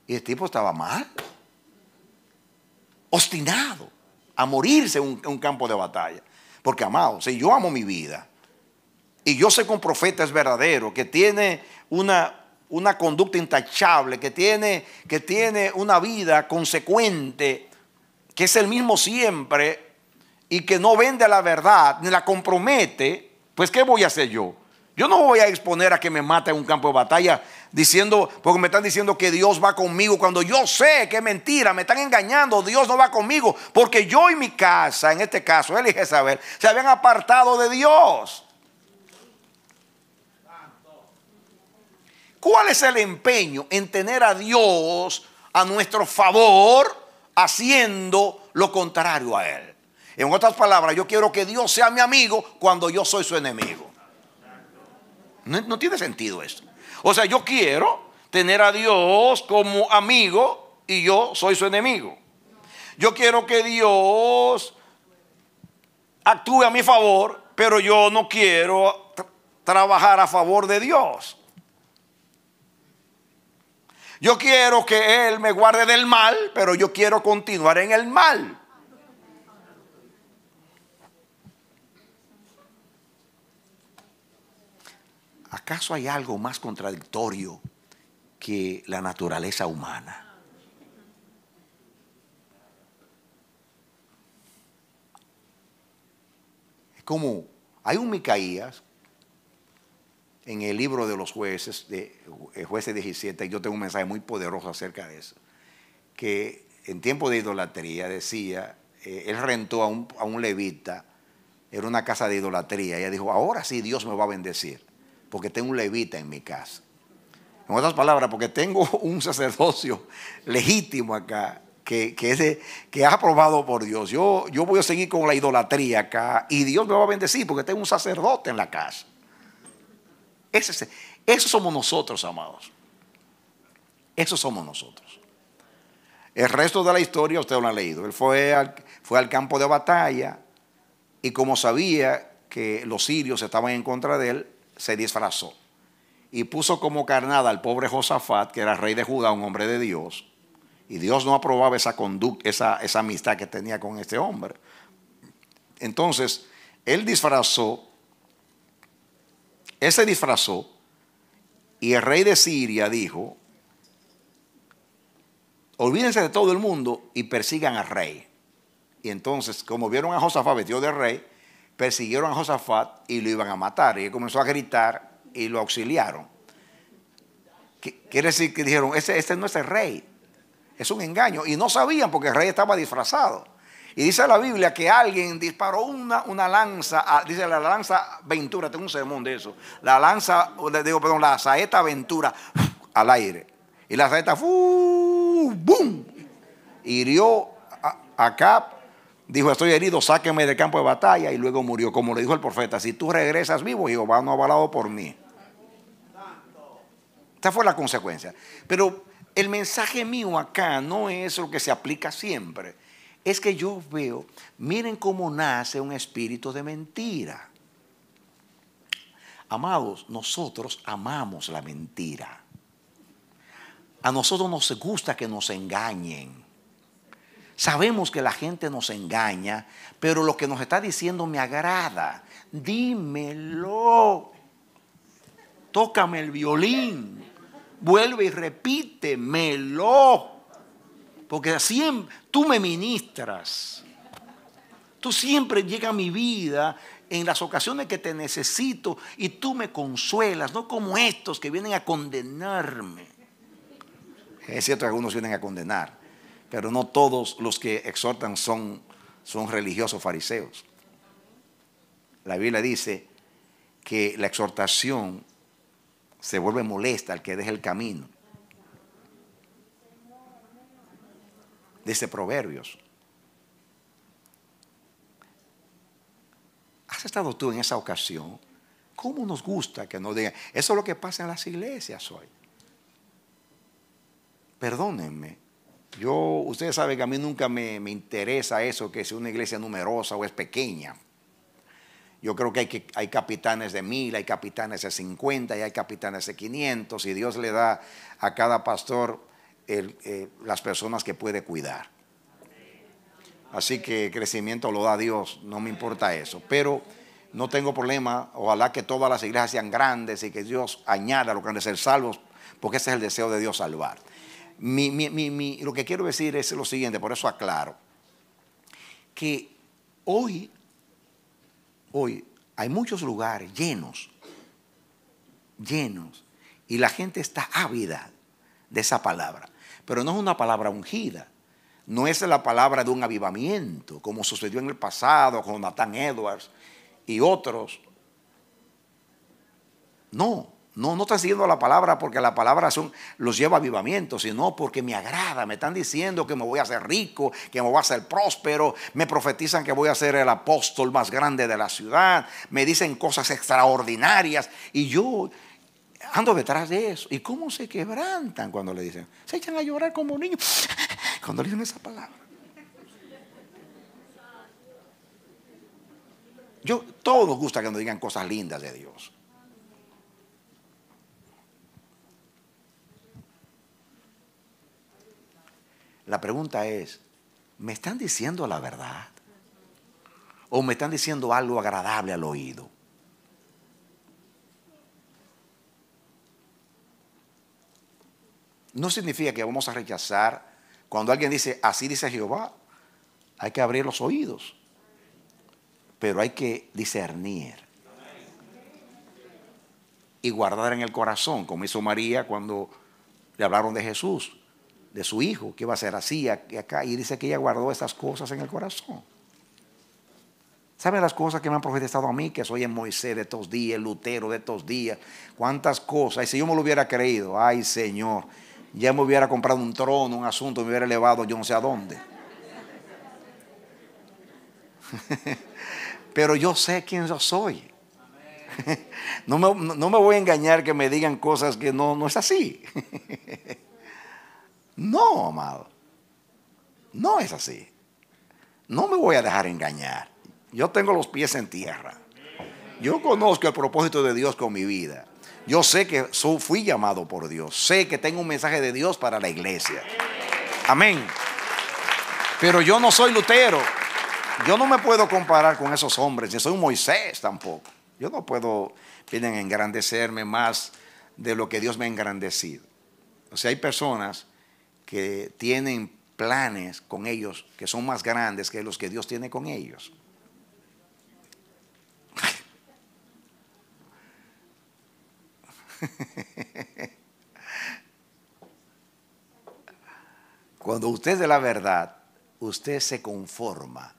Y el tipo estaba mal. Ostinado a morirse en un campo de batalla. Porque, amado, si yo amo mi vida, y yo sé que un profeta es verdadero, que tiene una, una conducta intachable, que tiene, que tiene una vida consecuente, que es el mismo siempre y que no vende la verdad ni la compromete, pues ¿qué voy a hacer yo? Yo no voy a exponer a que me mate en un campo de batalla diciendo, porque me están diciendo que Dios va conmigo cuando yo sé que es mentira, me están engañando, Dios no va conmigo, porque yo y mi casa, en este caso, él y Jezabel, se habían apartado de Dios. ¿Cuál es el empeño en tener a Dios a nuestro favor haciendo lo contrario a Él? En otras palabras, yo quiero que Dios sea mi amigo cuando yo soy su enemigo. No, tiene sentido eso. O sea, yo quiero tener a Dios como amigo y yo soy su enemigo. Yo quiero que Dios actúe a mi favor, pero yo no quiero trabajar a favor de Dios. Yo quiero que Él me guarde del mal, pero yo quiero continuar en el mal. ¿Acaso hay algo más contradictorio que la naturaleza humana? Es como, hay un Micaías en el libro de los jueces, de eh, jueces 17, yo tengo un mensaje muy poderoso acerca de eso, que en tiempo de idolatría decía, eh, él rentó a un, levita, era una casa de idolatría, y ella dijo, ahora sí Dios me va a bendecir, porque tengo un levita en mi casa. En otras palabras, porque tengo un sacerdocio legítimo acá, que, que, es que aprobado por Dios. Yo, yo voy a seguir con la idolatría acá y Dios me va a bendecir porque tengo un sacerdote en la casa. Ese, eso somos nosotros, amados. Eso somos nosotros. El resto de la historia usted lo ha leído. Él fue al, fue al campo de batalla y como sabía que los sirios estaban en contra de él, se disfrazó y puso como carnada al pobre Josafat, que era rey de Judá, un hombre de Dios. Y Dios no aprobaba esa conducta, esa, esa amistad que tenía con este hombre. Entonces, él disfrazó él se disfrazó y el rey de Siria dijo, olvídense de todo el mundo y persigan al rey. Y entonces, como vieron a Josafat vestido de rey, persiguieron a Josafat y lo iban a matar. Y él comenzó a gritar y lo auxiliaron. Quiere decir que dijeron, Este no es el rey, es un engaño. Y no sabían porque el rey estaba disfrazado. Y dice la Biblia que alguien disparó una, una lanza, dice la lanza Ventura, tengo un sermón de eso, la lanza, digo, perdón, la saeta Ventura al aire. Y la saeta, ¡bum! ¡boom! Hirió a, dijo, estoy herido, sáqueme del campo de batalla, y luego murió, como le dijo el profeta, si tú regresas vivo, Jehová no ha avalado por mí. Esta fue la consecuencia. Pero el mensaje mío acá no es lo que se aplica siempre es que yo veo, miren cómo nace un espíritu de mentira. Amados, nosotros amamos la mentira. A nosotros nos gusta que nos engañen. Sabemos que la gente nos engaña, pero lo que nos está diciendo me agrada. Dímelo. Tócame el violín. Vuelve y repítemelo porque siempre, tú me ministras. Tú siempre llegas a mi vida en las ocasiones que te necesito y tú me consuelas, no como estos que vienen a condenarme. Es cierto que algunos vienen a condenar, pero no todos los que exhortan son, son religiosos fariseos. La Biblia dice que la exhortación se vuelve molesta al que deja el camino. Dice Proverbios. ¿Has estado tú en esa ocasión? ¿Cómo nos gusta que nos digan? Eso es lo que pasa en las iglesias hoy. Perdónenme. Yo, ustedes saben que a mí nunca me, interesa eso, que sea una iglesia numerosa o es pequeña. Yo creo que hay, que hay capitanes de mil, hay capitanes de cincuenta y hay capitanes de 500. Y Dios le da a cada pastor eh, las personas que puede cuidar. Así que crecimiento lo da Dios, no me importa eso. Pero no tengo problema, ojalá que todas las iglesias sean grandes y que Dios añada lo que han de ser salvos, porque ese es el deseo de Dios salvar. lo que quiero decir es lo siguiente, por eso aclaro, que hoy, hoy hay muchos lugares llenos, llenos, y la gente está ávida de esa palabra pero no es una palabra ungida. No es la palabra de un avivamiento, como sucedió en el pasado con Nathan Edwards y otros. No, no, no están siguiendo la palabra porque la palabra son, los lleva a avivamiento, sino porque me agrada. Me están diciendo que me voy a hacer rico, que me voy a hacer próspero. Me profetizan que voy a ser el apóstol más grande de la ciudad. Me dicen cosas extraordinarias. Y yo, ando detrás de eso. ¿Y cómo se quebrantan cuando le dicen? Se echan a llorar como niños cuando le dicen esa palabra. Yo, todos nos gusta que nos digan cosas lindas de Dios. La pregunta es, ¿me están diciendo la verdad? ¿O me están diciendo algo agradable al oído? No significa que vamos a rechazar. Cuando alguien dice, así dice Jehová, hay que abrir los oídos. Pero hay que discernir. Y guardar en el corazón, como hizo María cuando le hablaron de Jesús, de su hijo, que iba a ser así, acá. Y dice que ella guardó estas cosas en el corazón. ¿sabe las cosas que me han profetizado a mí? Que soy en Moisés de estos días, Lutero de estos días. ¿Cuántas cosas? Y si yo me lo hubiera creído, ay Señor ya me hubiera comprado un trono, un asunto, me hubiera elevado yo no sé a dónde. Pero yo sé quién yo soy. No me, voy a engañar que me digan cosas que no, no es así. No, amado. No es así. No me voy a dejar engañar. Yo tengo los pies en tierra. Yo conozco el propósito de Dios con mi vida. Yo sé que fui llamado por Dios. Sé que tengo un mensaje de Dios para la iglesia. Amén. Pero yo no soy Lutero. Yo no me puedo comparar con esos hombres. Yo soy un Moisés tampoco. Yo no puedo, vienen engrandecerme más de lo que Dios me ha engrandecido. O sea, hay personas que tienen planes con ellos que son más grandes que los que Dios tiene con ellos. Cuando usted es de la verdad, usted se conforma.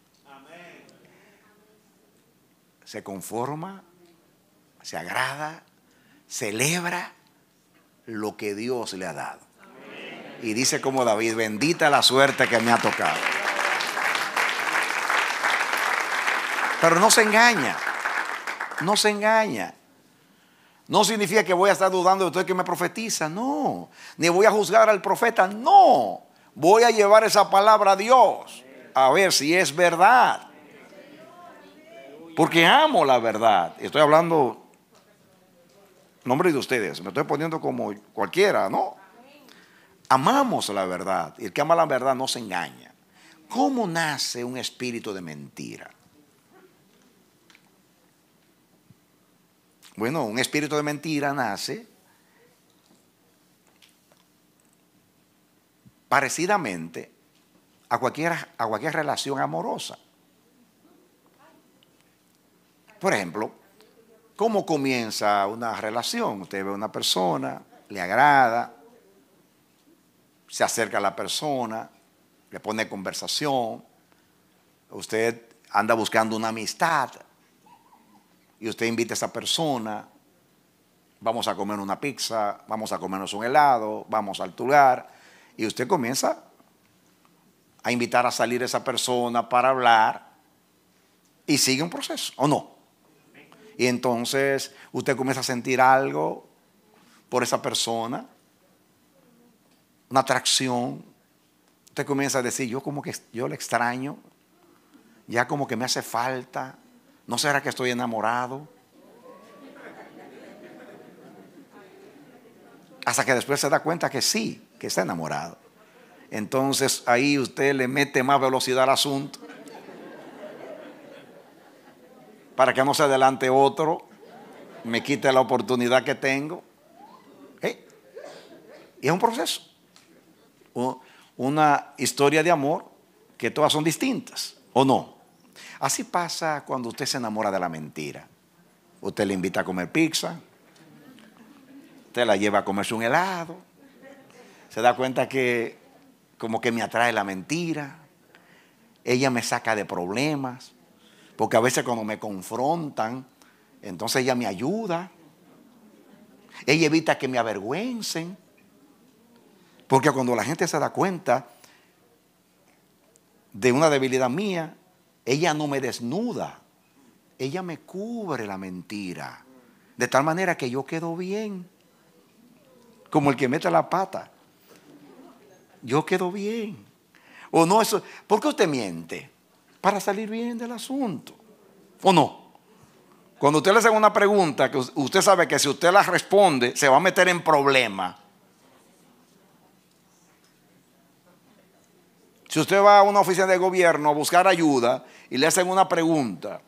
Se conforma, se agrada, celebra lo que Dios le ha dado. Y dice como David, bendita la suerte que me ha tocado. Pero no se engaña, no se engaña. No significa que voy a estar dudando de usted que me profetiza, no. Ni voy a juzgar al profeta, no. Voy a llevar esa palabra a Dios a ver si es verdad. Porque amo la verdad. Estoy hablando nombre de ustedes. Me estoy poniendo como cualquiera, ¿no? Amamos la verdad. Y El que ama la verdad no se engaña. ¿Cómo nace un espíritu de mentira? Bueno, un espíritu de mentira nace parecidamente a cualquier, cualquier relación amorosa. Por ejemplo, ¿cómo comienza una relación? Usted ve a una persona, le agrada, se acerca a la persona, le pone conversación, usted anda buscando una amistad, y usted invita a esa persona, vamos a comer una pizza, vamos a comernos un helado, vamos al lugar, y usted comienza a invitar a salir esa persona para hablar y sigue un proceso, ¿o no? Y entonces usted comienza a sentir algo por esa persona, una atracción. Usted comienza a decir, yo como que yo le extraño, ya como que me hace falta, ¿No será que estoy enamorado? Hasta que después se da cuenta que sí, que está enamorado. Entonces ahí usted le mete más velocidad al asunto para que no se adelante otro, me quite la oportunidad que tengo. ¿Eh? Y es un proceso, una historia de amor que todas son distintas, ¿o no? Así pasa cuando usted se enamora de la mentira. Usted le invita a comer pizza, usted la lleva a comerse un helado, se da cuenta que como que me atrae la mentira, ella me saca de problemas, porque a veces cuando me confrontan, entonces ella me ayuda, ella evita que me avergüencen, porque cuando la gente se da cuenta de una debilidad mía, ella no me desnuda, ella me cubre la mentira. De tal manera que yo quedo bien, como el que mete la pata. Yo quedo bien. O no, eso, ¿por qué usted miente? Para salir bien del asunto. ¿O no? Cuando usted le hace una pregunta que usted sabe que si usted la responde se va a meter en problema, Si usted va a una oficina de gobierno a buscar ayuda y le hacen una pregunta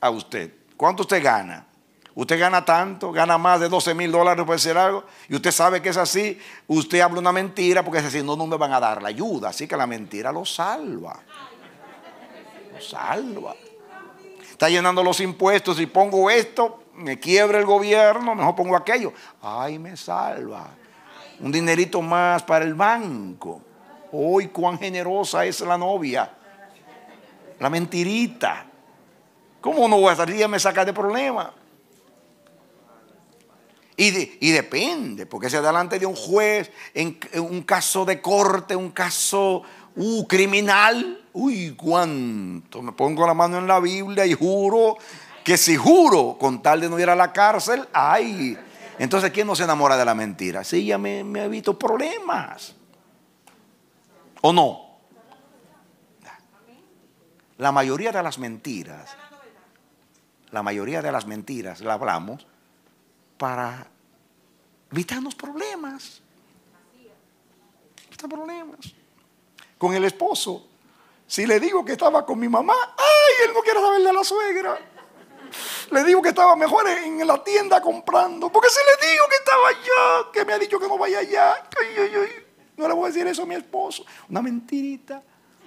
a usted, ¿cuánto usted gana? Usted gana tanto, gana más de 12 mil dólares puede ser algo, y usted sabe que es así, usted habla una mentira porque es así, no, no me van a dar la ayuda, así que la mentira lo salva. Lo salva. Está llenando los impuestos, si pongo esto, me quiebra el gobierno, mejor pongo aquello. Ay, me salva. Un dinerito más para el banco uy cuán generosa es la novia. La mentirita. ¿Cómo no voy a salir a me sacar de problemas Y, y, depende, porque si adelante de un juez, en, un caso de corte, un caso uh, criminal, uy, cuánto. Me pongo la mano en la Biblia y juro que si juro con tal de no ir a la cárcel, ay. Entonces, ¿quién no se enamora de la mentira? Sí, ya me, me evito problemas. ¿O no? La mayoría de las mentiras, la mayoría de las mentiras la hablamos para evitarnos problemas. problemas. Con el esposo, si le digo que estaba con mi mamá, ¡ay! Él no quiere saberle a la suegra. Le digo que estaba mejor en la tienda comprando. Porque si le digo que estaba allá, que me ha dicho que no vaya allá. ¡Ay, ay, ay! No le voy a decir eso a mi esposo. Una mentirita.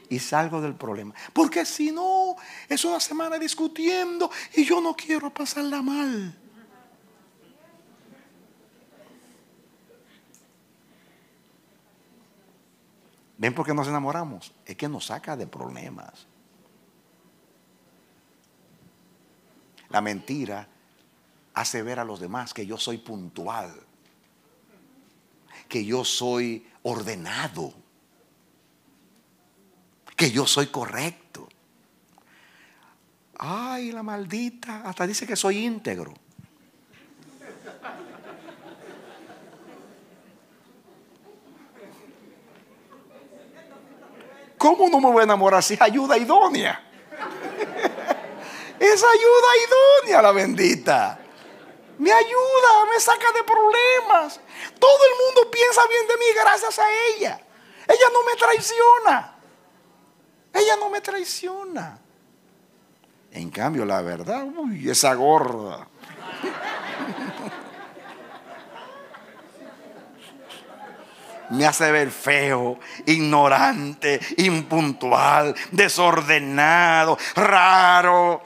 Y salgo del problema. Porque si no, es una semana discutiendo y yo no quiero pasarla mal. ¿Ven por qué nos enamoramos? Es que nos saca de problemas. La mentira hace ver a los demás que yo soy puntual, que yo soy ordenado, que yo soy correcto. Ay, la maldita, hasta dice que soy íntegro. ¿Cómo no me voy a enamorar si es ayuda idónea? es ayuda idónea la bendita me ayuda, me saca de problemas. Todo el mundo piensa bien de mí gracias a ella. Ella no me traiciona. Ella no me traiciona. En cambio, la verdad, uy, esa gorda. me hace ver feo, ignorante, impuntual, desordenado, raro.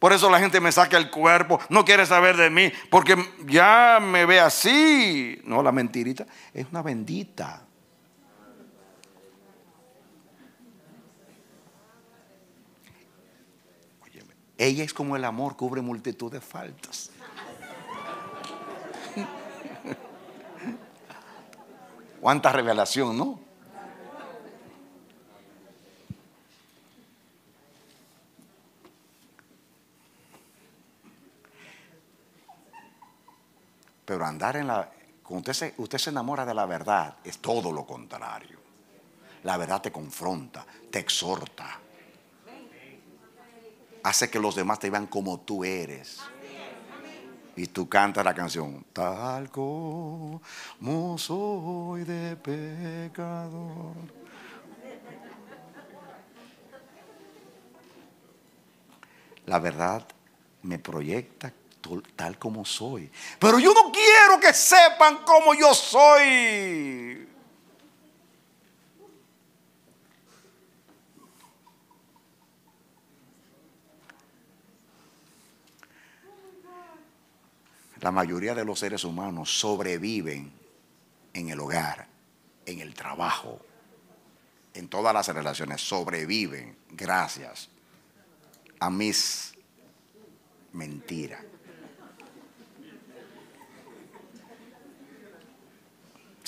Por eso la gente me saca el cuerpo, no quiere saber de mí, porque ya me ve así. No, la mentirita es una bendita. ella es como el amor, cubre multitud de faltas. Cuánta revelación, ¿no? Cuando usted usted se enamora de la verdad, es todo lo contrario. La verdad te confronta, te exhorta. Hace que los demás te vean como tú eres. Y tú cantas la canción, tal como soy de pecador. La verdad me proyecta tal como soy. Pero yo no quiero que sepan cómo yo soy. La mayoría de los seres humanos sobreviven en el hogar, en el trabajo, en todas las relaciones. Sobreviven gracias a mis mentiras.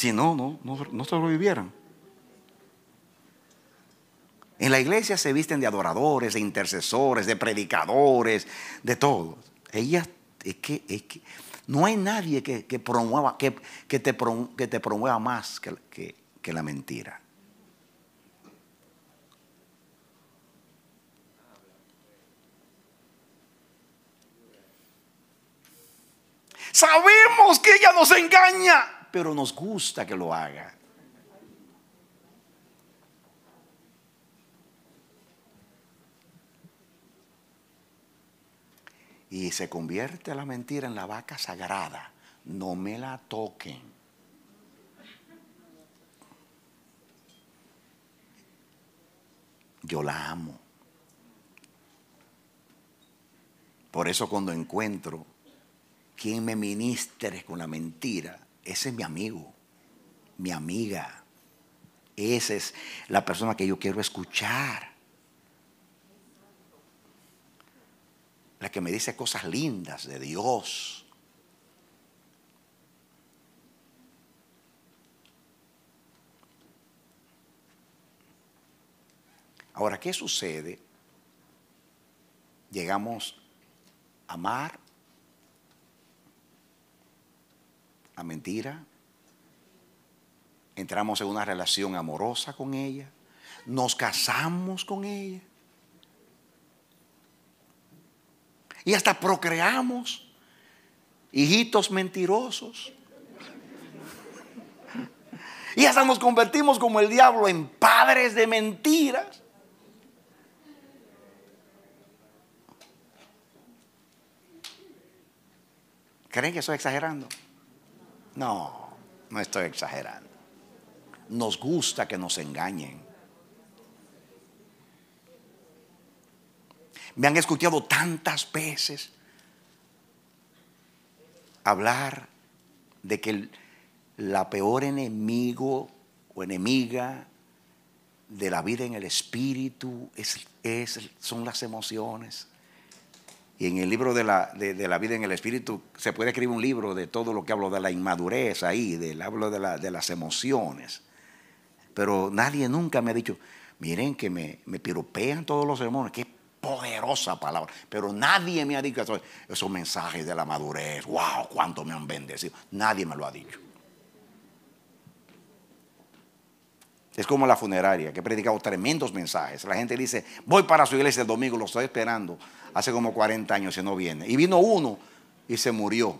Si no, no, no, no sobrevivieran. En la iglesia se visten de adoradores, de intercesores, de predicadores, de todo. Ella, es que, es que no hay nadie que, promueva, que, te te promueva más que, que la mentira. Sabemos que ella nos engaña pero nos gusta que lo haga. Y se convierte la mentira en la vaca sagrada. No me la toquen. Yo la amo. Por eso cuando encuentro quien me ministre con la mentira, ese es mi amigo, mi amiga. Esa es la persona que yo quiero escuchar. La que me dice cosas lindas de Dios. Ahora, ¿qué sucede? Llegamos a amar mentira. Entramos en una relación amorosa con ella. Nos casamos con ella. Y hasta procreamos hijitos mentirosos. Y hasta nos convertimos como el diablo en padres de mentiras. ¿Creen que estoy exagerando? No, no estoy exagerando. Nos gusta que nos engañen. Me han escuchado tantas veces hablar de que la peor enemigo o enemiga de la vida en el espíritu son las emociones. Y en el libro de la, vida en el espíritu se puede escribir un libro de todo lo que hablo de la inmadurez ahí, del hablo de, las emociones. Pero nadie nunca me ha dicho, miren que me, piropean todos los demonios qué poderosa palabra. Pero nadie me ha dicho esos mensajes de la madurez, wow, cuánto me han bendecido. Nadie me lo ha dicho. Es como la funeraria, que he predicado tremendos mensajes. La gente dice, voy para su iglesia el domingo, lo estoy esperando hace como 40 años se no viene. Y vino uno y se murió.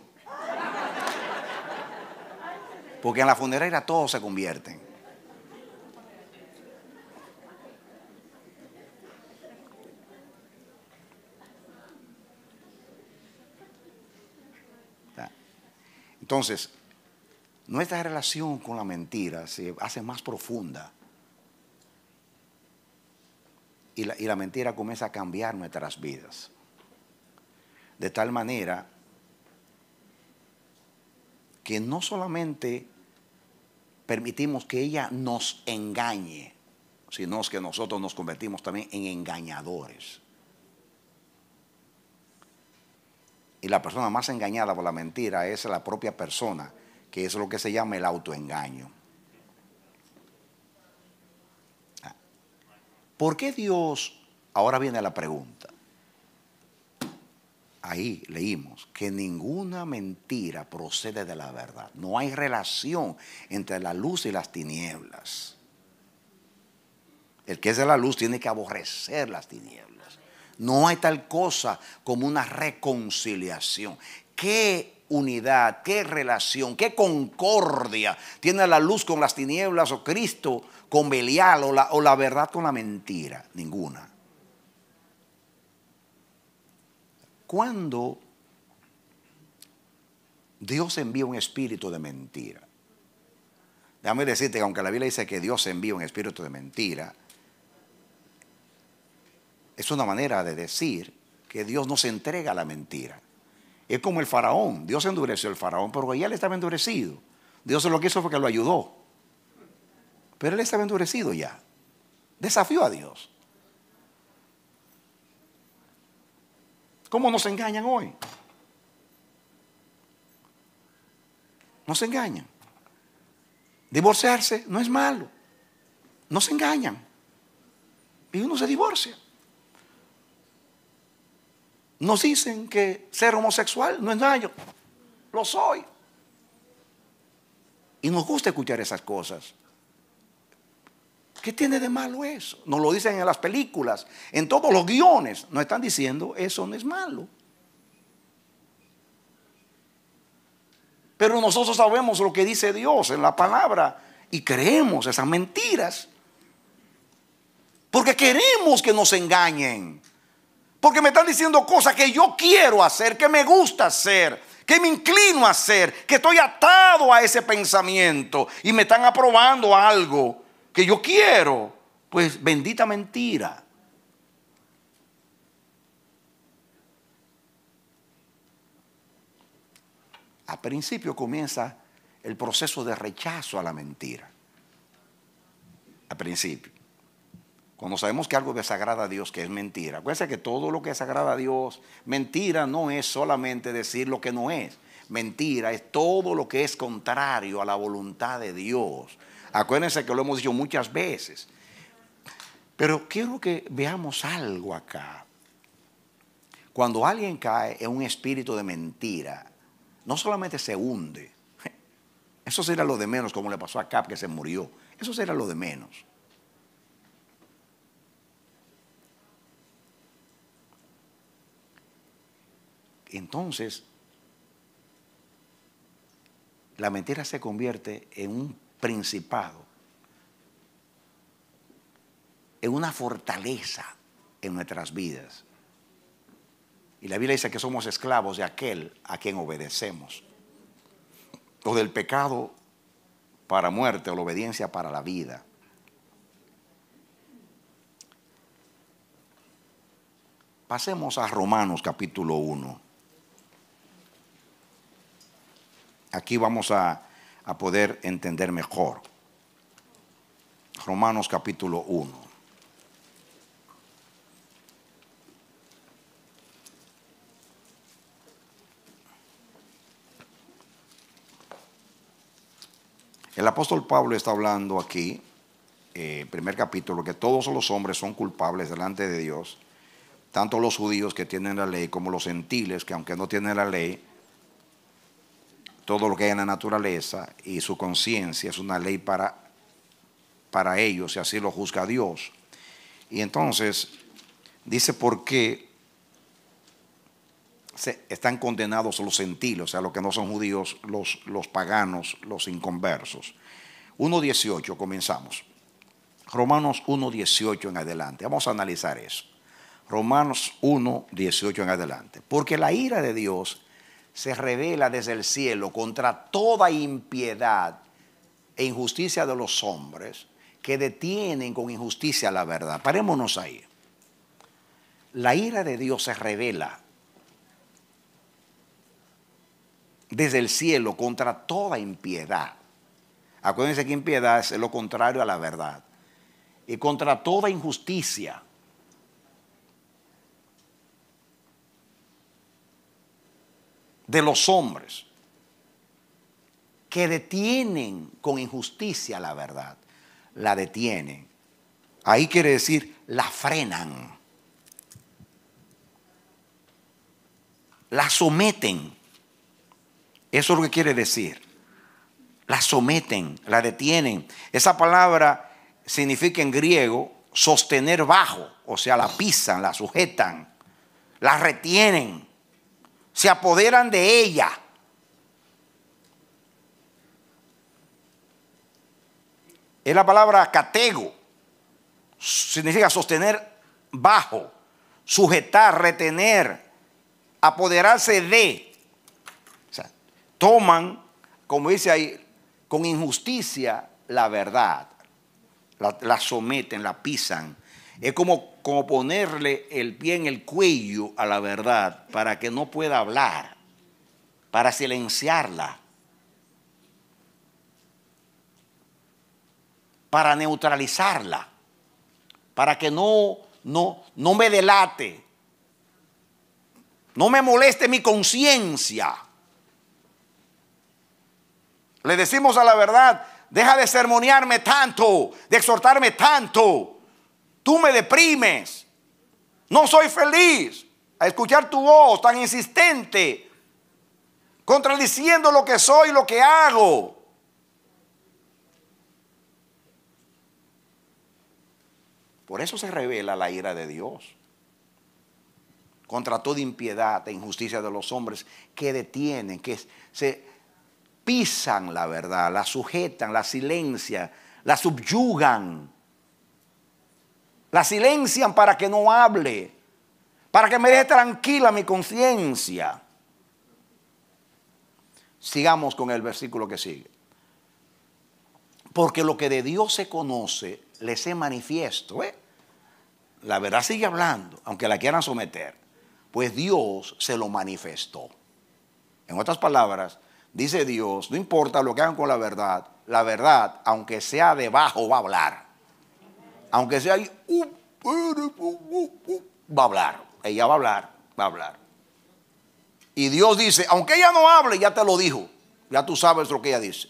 Porque en la funeraria todos se convierten. Entonces, nuestra relación con la mentira se hace más profunda y la, mentira comienza a cambiar nuestras vidas. De tal manera que no solamente permitimos que ella nos engañe, sino que nosotros nos convertimos también en engañadores. Y la persona más engañada por la mentira es la propia persona, que es lo que se llama el autoengaño. ¿Por qué Dios? Ahora viene la pregunta. Ahí leímos que ninguna mentira procede de la verdad. No hay relación entre la luz y las tinieblas. El que es de la luz tiene que aborrecer las tinieblas. No hay tal cosa como una reconciliación. ¿Qué unidad, qué relación, qué concordia tiene la luz con las tinieblas o Cristo con Belial o la, o la verdad con la mentira. Ninguna. Cuando Dios envía un espíritu de mentira, déjame decirte que aunque la Biblia dice que Dios envía un espíritu de mentira, es una manera de decir que Dios no se entrega a la mentira. Es como el faraón. Dios endureció el faraón, pero ya él estaba endurecido. Dios lo que hizo fue que lo ayudó. Pero él estaba endurecido ya. Desafió a Dios. ¿Cómo nos engañan hoy? Nos engañan. Divorciarse no es malo. No se engañan. Y uno se divorcia. Nos dicen que ser homosexual no es daño. lo soy. Y nos gusta escuchar esas cosas. ¿Qué tiene de malo eso? Nos lo dicen en las películas, en todos los guiones. Nos están diciendo, eso no es malo. Pero nosotros sabemos lo que dice Dios en la palabra y creemos esas mentiras. Porque queremos que nos engañen porque me están diciendo cosas que yo quiero hacer, que me gusta hacer, que me inclino a hacer, que estoy atado a ese pensamiento y me están aprobando algo que yo quiero. Pues bendita mentira. A principio comienza el proceso de rechazo a la mentira. A principio. Cuando sabemos que algo desagrada a Dios, que es mentira. Acuérdense que todo lo que desagrada a Dios, mentira no es solamente decir lo que no es. Mentira es todo lo que es contrario a la voluntad de Dios. Acuérdense que lo hemos dicho muchas veces. Pero quiero que veamos algo acá. Cuando alguien cae en un espíritu de mentira, no solamente se hunde, eso será lo de menos, como le pasó a Cap que se murió, eso será lo de menos. Entonces, la mentira se convierte en un principado, en una fortaleza en nuestras vidas. Y la Biblia dice que somos esclavos de aquel a quien obedecemos. O del pecado para muerte o la obediencia para la vida. Pasemos a Romanos capítulo 1. Aquí vamos a, poder entender mejor. Romanos capítulo 1. El apóstol Pablo está hablando aquí, eh, primer capítulo, que todos los hombres son culpables delante de Dios, tanto los judíos que tienen la ley como los gentiles que aunque no tienen la ley, todo lo que hay en la naturaleza y su conciencia es una ley para, para ellos y así lo juzga Dios. Y entonces dice por qué se, están condenados los gentiles, o sea, los que no son judíos, los, los paganos, los inconversos. 1.18, comenzamos. Romanos 1.18 en adelante. Vamos a analizar eso. Romanos 1.18 en adelante. Porque la ira de Dios se revela desde el cielo contra toda impiedad e injusticia de los hombres que detienen con injusticia la verdad. Parémonos ahí. La ira de Dios se revela desde el cielo contra toda impiedad. Acuérdense que impiedad es lo contrario a la verdad. Y contra toda injusticia de los hombres que detienen con injusticia la verdad, la detienen. Ahí quiere decir, la frenan, la someten. Eso es lo que quiere decir. La someten, la detienen. Esa palabra significa en griego sostener bajo, o sea, la pisan, la sujetan, la retienen se apoderan de ella. Es la palabra catego, significa sostener bajo, sujetar, retener, apoderarse de. O sea, toman, como dice ahí, con injusticia la verdad, la, la someten, la pisan. Es como como ponerle el pie en el cuello a la verdad para que no pueda hablar, para silenciarla, para neutralizarla, para que no, no, no me delate, no me moleste mi conciencia. Le decimos a la verdad, deja de sermonearme tanto, de exhortarme tanto, Tú me deprimes. No soy feliz. A escuchar tu voz tan insistente, contradiciendo lo que soy, lo que hago. Por eso se revela la ira de Dios contra toda impiedad e injusticia de los hombres que detienen, que se pisan la verdad, la sujetan, la silencian, la subyugan. La silencian para que no hable, para que me deje tranquila mi conciencia. Sigamos con el versículo que sigue. Porque lo que de Dios se conoce, le he manifiesto. ¿eh? La verdad sigue hablando, aunque la quieran someter. Pues Dios se lo manifestó. En otras palabras, dice Dios, no importa lo que hagan con la verdad, la verdad, aunque sea debajo, va a hablar aunque sea ahí, uh, uh, uh, va a hablar, ella va a hablar, va a hablar. Y Dios dice, aunque ella no hable, ya te lo dijo, ya tú sabes lo que ella dice.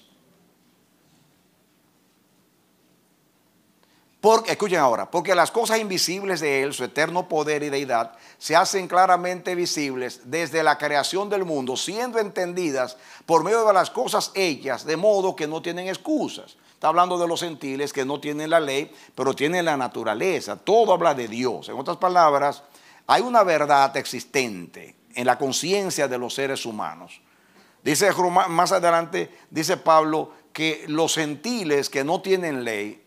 Porque, escuchen ahora, porque las cosas invisibles de Él, su eterno poder y deidad, se hacen claramente visibles desde la creación del mundo, siendo entendidas por medio de las cosas hechas, de modo que no tienen excusas. Está hablando de los gentiles que no tienen la ley, pero tienen la naturaleza. Todo habla de Dios. En otras palabras, hay una verdad existente en la conciencia de los seres humanos. Dice más adelante, dice Pablo, que los gentiles que no tienen ley,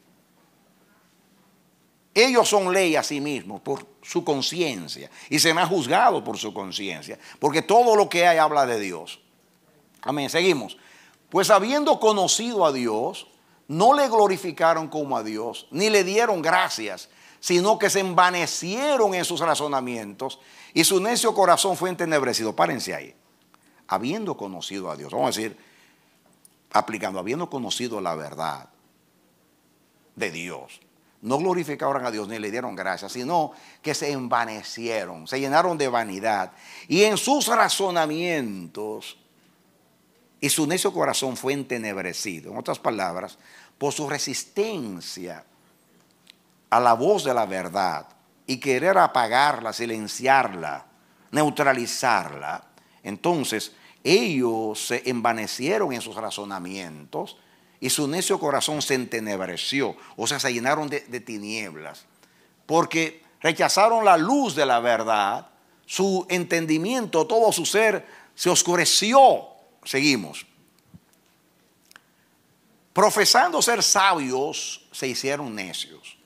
ellos son ley a sí mismos por su conciencia y se me ha juzgado por su conciencia, porque todo lo que hay habla de Dios. Amén, seguimos. Pues habiendo conocido a Dios, no le glorificaron como a Dios, ni le dieron gracias, sino que se envanecieron en sus razonamientos y su necio corazón fue entenebrecido. Párense ahí. Habiendo conocido a Dios, vamos a decir, aplicando, habiendo conocido la verdad de Dios, no glorificaron a Dios ni le dieron gracias, sino que se envanecieron, se llenaron de vanidad y en sus razonamientos y su necio corazón fue entenebrecido. En otras palabras, por su resistencia a la voz de la verdad y querer apagarla, silenciarla, neutralizarla, entonces ellos se envanecieron en sus razonamientos y su necio corazón se entenebreció, o sea, se llenaron de, de tinieblas, porque rechazaron la luz de la verdad, su entendimiento, todo su ser se oscureció Seguimos. Profesando ser sabios, se hicieron necios,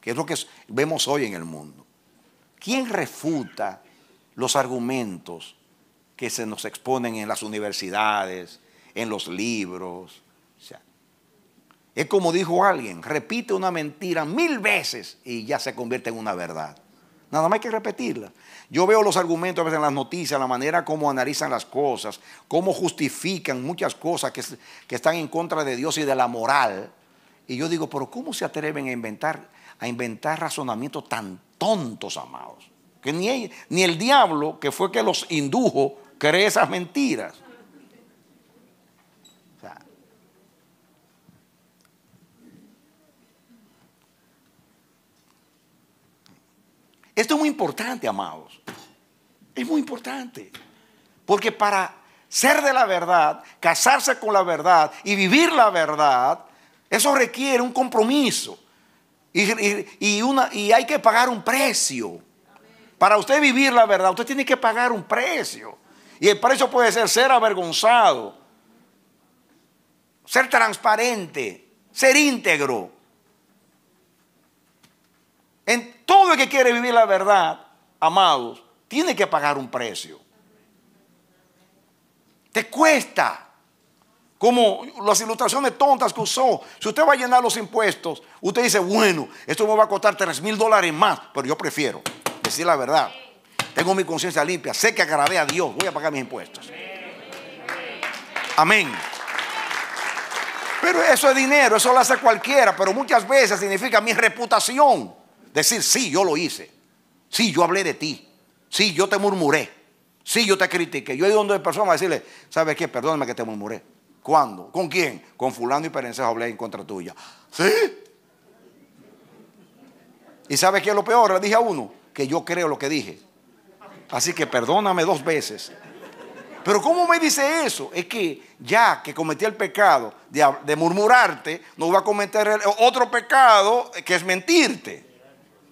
que es lo que vemos hoy en el mundo. ¿Quién refuta los argumentos que se nos exponen en las universidades, en los libros? es como dijo alguien, repite una mentira mil veces y ya se convierte en una verdad. Nada más hay que repetirla. Yo veo los argumentos a veces en las noticias, la manera como analizan las cosas, cómo justifican muchas cosas que, están en contra de Dios y de la moral. Y yo digo, pero ¿cómo se atreven a inventar, a inventar razonamientos tan tontos, amados? Que ni, ni el diablo, que fue que los indujo, cree esas mentiras. Esto es muy importante, amados. Es muy importante. Porque para ser de la verdad, casarse con la verdad y vivir la verdad, eso requiere un compromiso. Y, hay que pagar un precio. Para usted vivir la verdad, usted tiene que pagar un precio. Y el precio puede ser ser avergonzado, ser transparente, ser íntegro. Todo el que quiere vivir la verdad, amados, tiene que pagar un precio. Te cuesta. Como las ilustraciones tontas que usó. Si usted va a llenar los impuestos, usted dice, bueno, esto me va a costar 3 mil dólares más, pero yo prefiero decir la verdad. Tengo mi conciencia limpia, sé que agradé a Dios, voy a pagar mis impuestos. Amén. Pero eso es dinero, eso lo hace cualquiera, pero muchas veces significa mi reputación. Decir, sí, yo lo hice. Sí, yo hablé de ti. Sí, yo te murmuré. Sí, yo te critiqué. Yo he ido donde personas a decirle, ¿sabes qué? Perdóname que te murmuré. ¿Cuándo? ¿Con quién? Con fulano y perencejo hablé en contra tuya. ¿Sí? ¿Y sabes qué es lo peor? Le dije a uno que yo creo lo que dije. Así que perdóname dos veces. Pero ¿cómo me dice eso? Es que ya que cometí el pecado de, murmurarte, no voy a cometer otro pecado que es mentirte.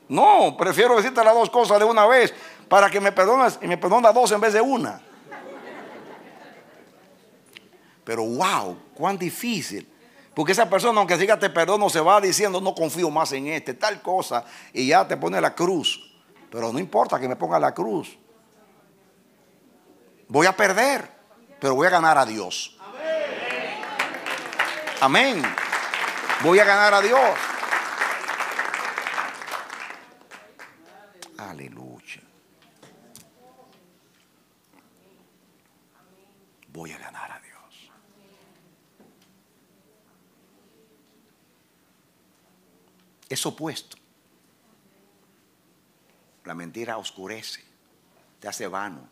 No, prefiero decirte las dos cosas de una vez para que me perdonas y me perdonas dos en vez de una. Pero wow, cuán difícil. Porque esa persona, aunque diga te perdono, se va diciendo no confío más en este, tal cosa, y ya te pone la cruz. Pero no importa que me ponga la cruz. Voy a perder, pero voy a ganar a Dios. Amén. Amén. Voy a ganar a Dios. Aleluya. Voy a ganar a Dios. Es opuesto. La mentira oscurece, te hace vano.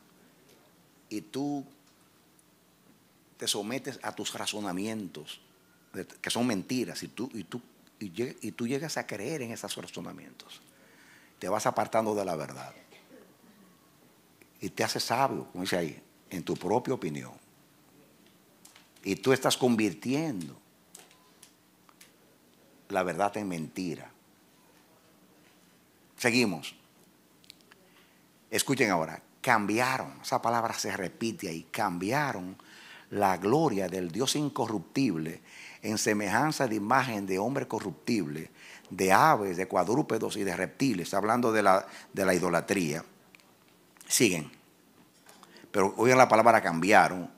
Y tú te sometes a tus razonamientos, que son mentiras, y tú, tú, y, tú llegas a creer en esos razonamientos te vas apartando de la verdad. Y te haces sabio, como dice ahí, en tu propia opinión. Y tú estás convirtiendo la verdad en mentira. Seguimos. Escuchen ahora, cambiaron, esa palabra se repite ahí, cambiaron la gloria del Dios incorruptible en semejanza de imagen de hombre corruptible de aves, de cuadrúpedos y de reptiles, hablando de la, de la idolatría. Siguen. Pero oigan la palabra cambiaron,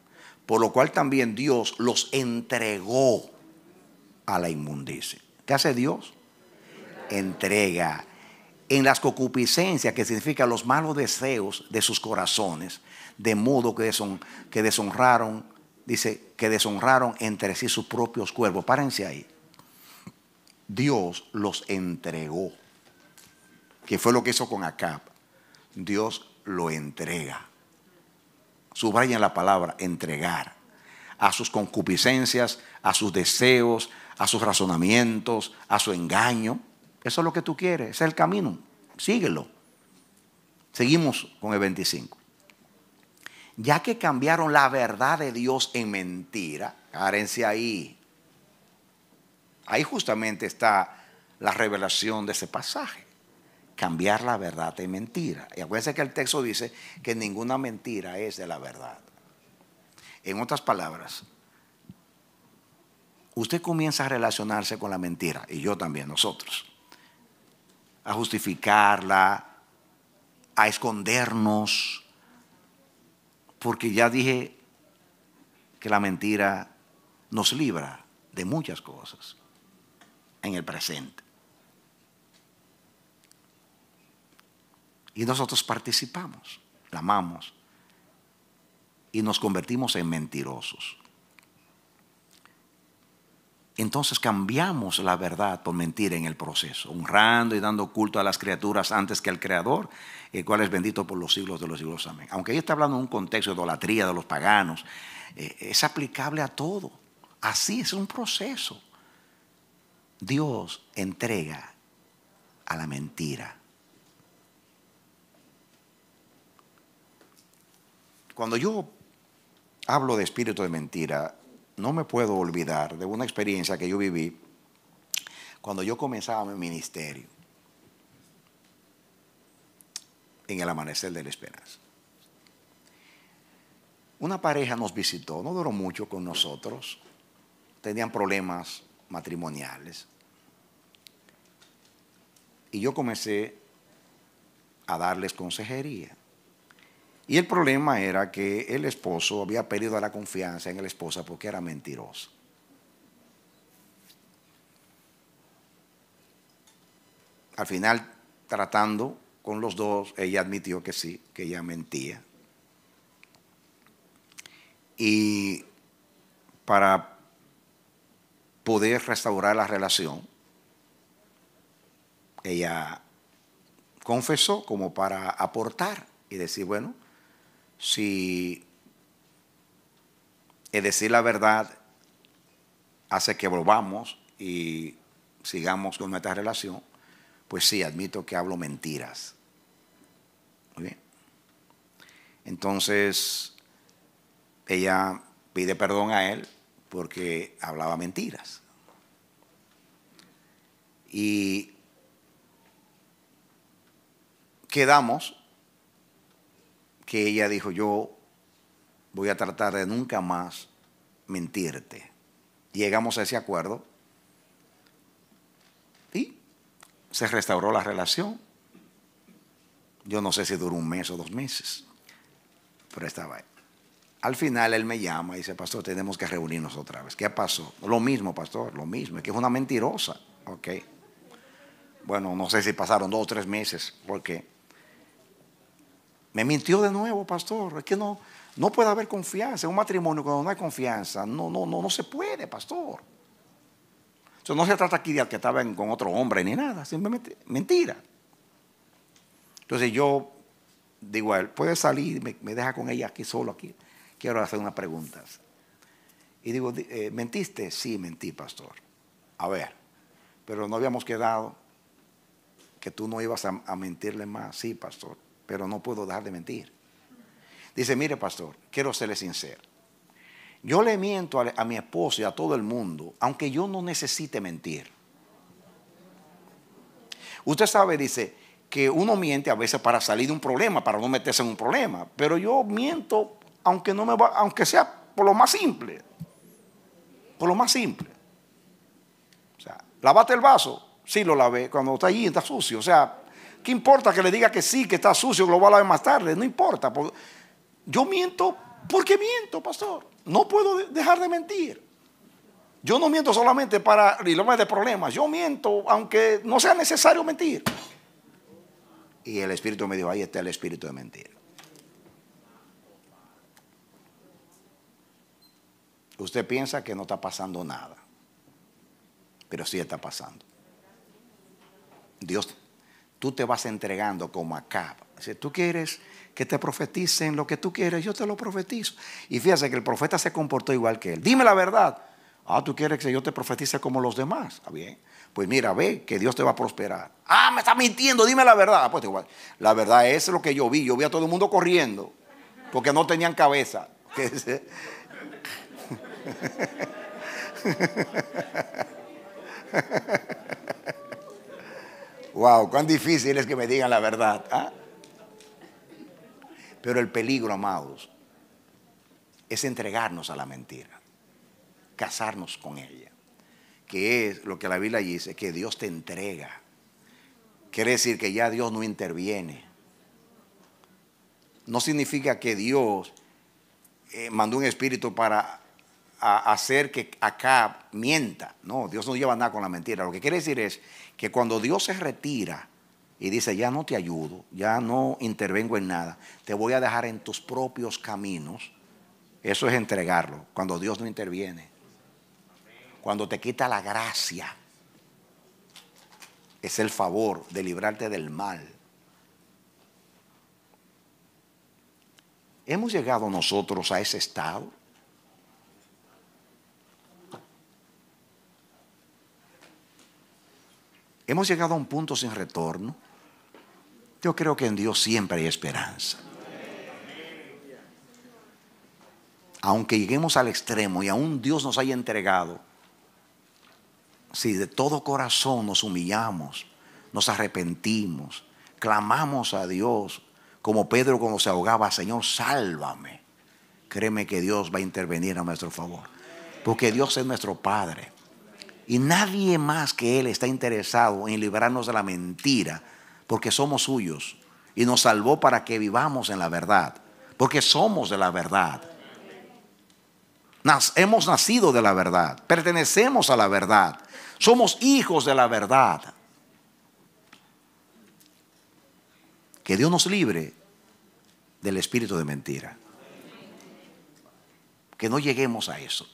por lo cual también Dios los entregó a la inmundicia. ¿Qué hace Dios? Entrega. En las concupiscencias, que significa los malos deseos de sus corazones, de modo que, que deshonraron, dice, que deshonraron entre sí sus propios cuerpos. Párense ahí. Dios los entregó. ¿Qué fue lo que hizo con Acab. Dios lo entrega. en la palabra entregar a sus concupiscencias, a sus deseos, a sus razonamientos, a su engaño. Eso es lo que tú quieres, ese es el camino. Síguelo. Seguimos con el 25. Ya que cambiaron la verdad de Dios en mentira, cárense ahí, Ahí justamente está la revelación de ese pasaje. Cambiar la verdad en mentira. Y acuérdense que el texto dice que ninguna mentira es de la verdad. En otras palabras, usted comienza a relacionarse con la mentira, y yo también, nosotros, a justificarla, a escondernos, porque ya dije que la mentira nos libra de muchas cosas en el presente. Y nosotros participamos, la amamos y nos convertimos en mentirosos. Entonces cambiamos la verdad por mentir en el proceso, honrando y dando culto a las criaturas antes que al Creador, el cual es bendito por los siglos de los siglos. Amén. Aunque ella está hablando de un contexto de idolatría de los paganos, eh, es aplicable a todo. Así es un proceso. Dios entrega a la mentira. Cuando yo hablo de espíritu de mentira, no me puedo olvidar de una experiencia que yo viví cuando yo comenzaba mi ministerio en el amanecer de la esperanza. Una pareja nos visitó, no duró mucho con nosotros, tenían problemas matrimoniales. Y yo comencé a darles consejería. Y el problema era que el esposo había perdido la confianza en la esposa porque era mentiroso. Al final, tratando con los dos, ella admitió que sí, que ella mentía. Y para poder restaurar la relación. Ella confesó como para aportar y decir, bueno, si el decir la verdad hace que volvamos y sigamos con nuestra relación, pues sí, admito que hablo mentiras. Muy bien. Entonces, ella pide perdón a él porque hablaba mentiras. Y quedamos que ella dijo, yo voy a tratar de nunca más mentirte. Llegamos a ese acuerdo y se restauró la relación. Yo no sé si duró un mes o dos meses, pero estaba ahí. Al final él me llama y dice, pastor, tenemos que reunirnos otra vez. ¿Qué pasó? Lo mismo, pastor, lo mismo. Es que es una mentirosa. Ok. Bueno, no sé si pasaron dos o tres meses, porque me mintió de nuevo, pastor. Es que no, no puede haber confianza. En un matrimonio cuando no hay confianza, no, no, no, no se puede, pastor. eso no se trata aquí de que estaban con otro hombre ni nada, simplemente mentira. Entonces yo digo a él, puede salir, me deja con ella aquí solo aquí quiero hacer unas preguntas. Y digo, eh, ¿mentiste? Sí, mentí, pastor. A ver, pero no habíamos quedado que tú no ibas a, mentirle más. Sí, pastor, pero no puedo dejar de mentir. Dice, mire, pastor, quiero serle sincero. Yo le miento a, a, mi esposo y a todo el mundo, aunque yo no necesite mentir. Usted sabe, dice, que uno miente a veces para salir de un problema, para no meterse en un problema, pero yo miento aunque, no me aunque sea por lo más simple. Por lo más simple. O sea, lavate el vaso, sí lo lavé, cuando está allí está sucio. O sea, ¿qué importa que le diga que sí, que está sucio, que lo va a lavar más tarde? No importa. yo miento ¿por qué miento, pastor. No puedo dejar de mentir. Yo no miento solamente para me de problemas. Yo miento aunque no sea necesario mentir. Y el Espíritu me dijo, ahí está el Espíritu de mentir. Usted piensa que no está pasando nada, pero sí está pasando. Dios, tú te vas entregando como acaba. Si tú quieres que te profeticen lo que tú quieres, yo te lo profetizo. Y fíjese que el profeta se comportó igual que él. Dime la verdad. Ah, tú quieres que yo te profetice como los demás. Está ah, bien. Pues mira, ve que Dios te va a prosperar. Ah, me está mintiendo, dime la verdad. Ah, pues igual, la verdad es lo que yo vi. Yo vi a todo el mundo corriendo porque no tenían cabeza. wow, cuán difícil es que me digan la verdad. ¿ah? Pero el peligro, amados, es entregarnos a la mentira, casarnos con ella, que es lo que la Biblia dice, que Dios te entrega. Quiere decir que ya Dios no interviene. No significa que Dios eh, mandó un espíritu para a hacer que acá mienta. No, Dios no lleva nada con la mentira. Lo que quiere decir es que cuando Dios se retira y dice, ya no te ayudo, ya no intervengo en nada, te voy a dejar en tus propios caminos, eso es entregarlo, cuando Dios no interviene. Cuando te quita la gracia, es el favor de librarte del mal. ¿Hemos llegado nosotros a ese estado? Hemos llegado a un punto sin retorno. Yo creo que en Dios siempre hay esperanza. Aunque lleguemos al extremo y aún Dios nos haya entregado, si de todo corazón nos humillamos, nos arrepentimos, clamamos a Dios, como Pedro cuando se ahogaba, Señor, sálvame. Créeme que Dios va a intervenir a nuestro favor, porque Dios es nuestro Padre. Y nadie más que Él está interesado en librarnos de la mentira, porque somos suyos. Y nos salvó para que vivamos en la verdad, porque somos de la verdad. hemos nacido de la verdad, pertenecemos a la verdad, somos hijos de la verdad. Que Dios nos libre del espíritu de mentira. Que no lleguemos a eso.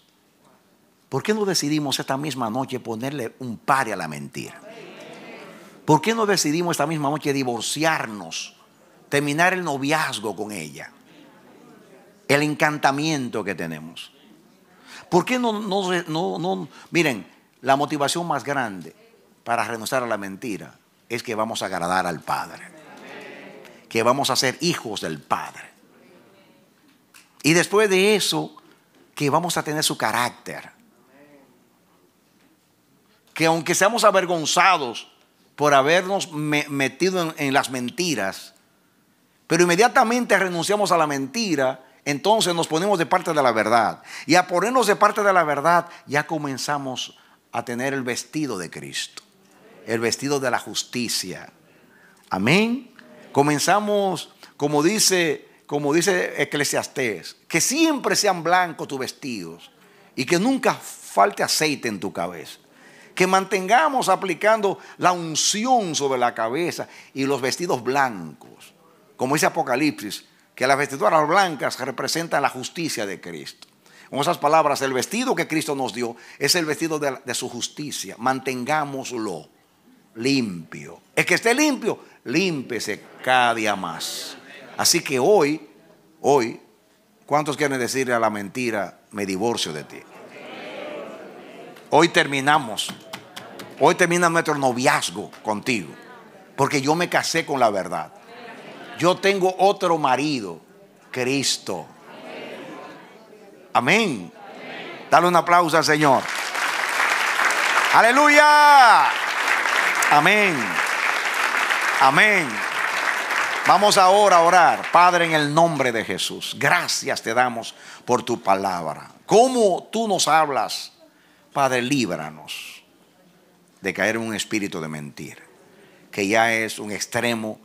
¿Por qué no decidimos esta misma noche ponerle un pare a la mentira? ¿Por qué no decidimos esta misma noche divorciarnos, terminar el noviazgo con ella? El encantamiento que tenemos. ¿Por qué no, no, no, Miren, la motivación más grande para renunciar a la mentira es que vamos a agradar al Padre. Que vamos a ser hijos del Padre. Y después de eso, que vamos a tener su carácter que aunque seamos avergonzados por habernos metido en, las mentiras, pero inmediatamente renunciamos a la mentira, entonces nos ponemos de parte de la verdad. Y a ponernos de parte de la verdad ya comenzamos a tener el vestido de Cristo, el vestido de la justicia. Amén. Comenzamos, como dice, como dice Eclesiastés, que siempre sean blancos tus vestidos y que nunca falte aceite en tu cabeza que mantengamos aplicando la unción sobre la cabeza y los vestidos blancos. Como dice Apocalipsis, que las vestiduras blancas representan la justicia de Cristo. Con esas palabras, el vestido que Cristo nos dio es el vestido de, su justicia. Mantengámoslo limpio. Es que esté limpio, límpese cada día más. Así que hoy, hoy, ¿cuántos quieren decirle a la mentira, me divorcio de ti? Hoy terminamos Hoy termina nuestro noviazgo contigo. Porque yo me casé con la verdad. Yo tengo otro marido, Cristo. Amén. Dale un aplauso al Señor. Aleluya. Amén. Amén. Vamos ahora a orar. Padre, en el nombre de Jesús, gracias te damos por tu palabra. Como tú nos hablas, Padre, líbranos de caer en un espíritu de mentir, que ya es un extremo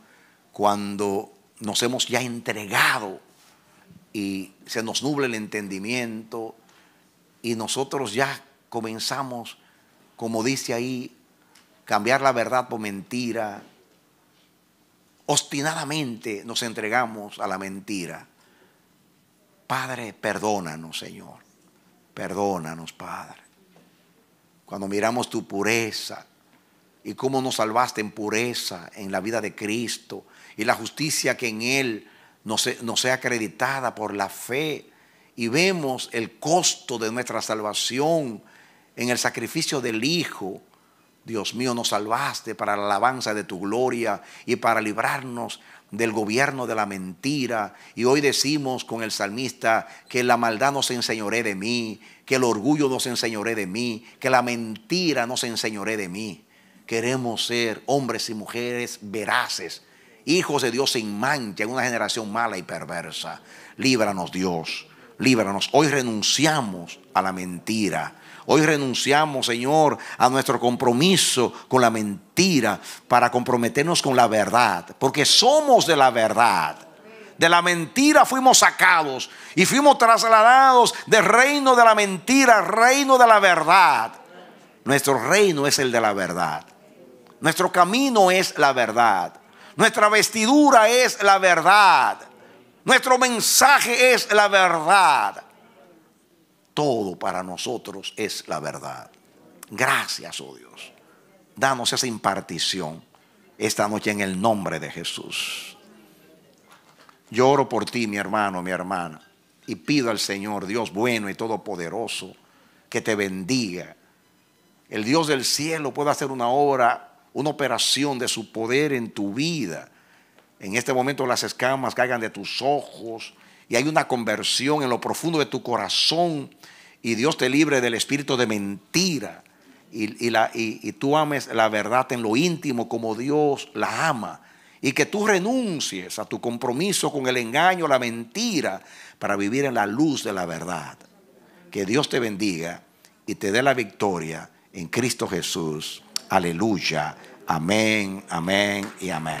cuando nos hemos ya entregado y se nos nuble el entendimiento y nosotros ya comenzamos, como dice ahí, cambiar la verdad por mentira. Ostinadamente nos entregamos a la mentira. Padre, perdónanos, Señor. Perdónanos, Padre. Cuando miramos tu pureza y cómo nos salvaste en pureza en la vida de Cristo y la justicia que en Él nos, e, sea acreditada por la fe y vemos el costo de nuestra salvación en el sacrificio del Hijo Dios mío, nos salvaste para la alabanza de tu gloria y para librarnos del gobierno de la mentira. Y hoy decimos con el salmista que la maldad nos enseñoré de mí, que el orgullo nos enseñoré de mí, que la mentira nos enseñore de mí. Queremos ser hombres y mujeres veraces, hijos de Dios sin mancha en una generación mala y perversa. Líbranos Dios, líbranos. Hoy renunciamos a la mentira Hoy renunciamos, Señor, a nuestro compromiso con la mentira para comprometernos con la verdad, porque somos de la verdad. De la mentira fuimos sacados y fuimos trasladados del reino de la mentira al reino de la verdad. Nuestro reino es el de la verdad. Nuestro camino es la verdad. Nuestra vestidura es la verdad. Nuestro mensaje es la verdad todo para nosotros es la verdad. Gracias, oh Dios. Danos esa impartición esta noche en el nombre de Jesús. Yo oro por ti, mi hermano, mi hermana, y pido al Señor, Dios bueno y todopoderoso, que te bendiga. El Dios del cielo pueda hacer una obra, una operación de su poder en tu vida. En este momento las escamas caigan de tus ojos y hay una conversión en lo profundo de tu corazón y Dios te libre del espíritu de mentira y, la, tú ames la verdad en lo íntimo como Dios la ama y que tú renuncies a tu compromiso con el engaño, la mentira, para vivir en la luz de la verdad. Que Dios te bendiga y te dé la victoria en Cristo Jesús. Aleluya. Amén, amén y amén.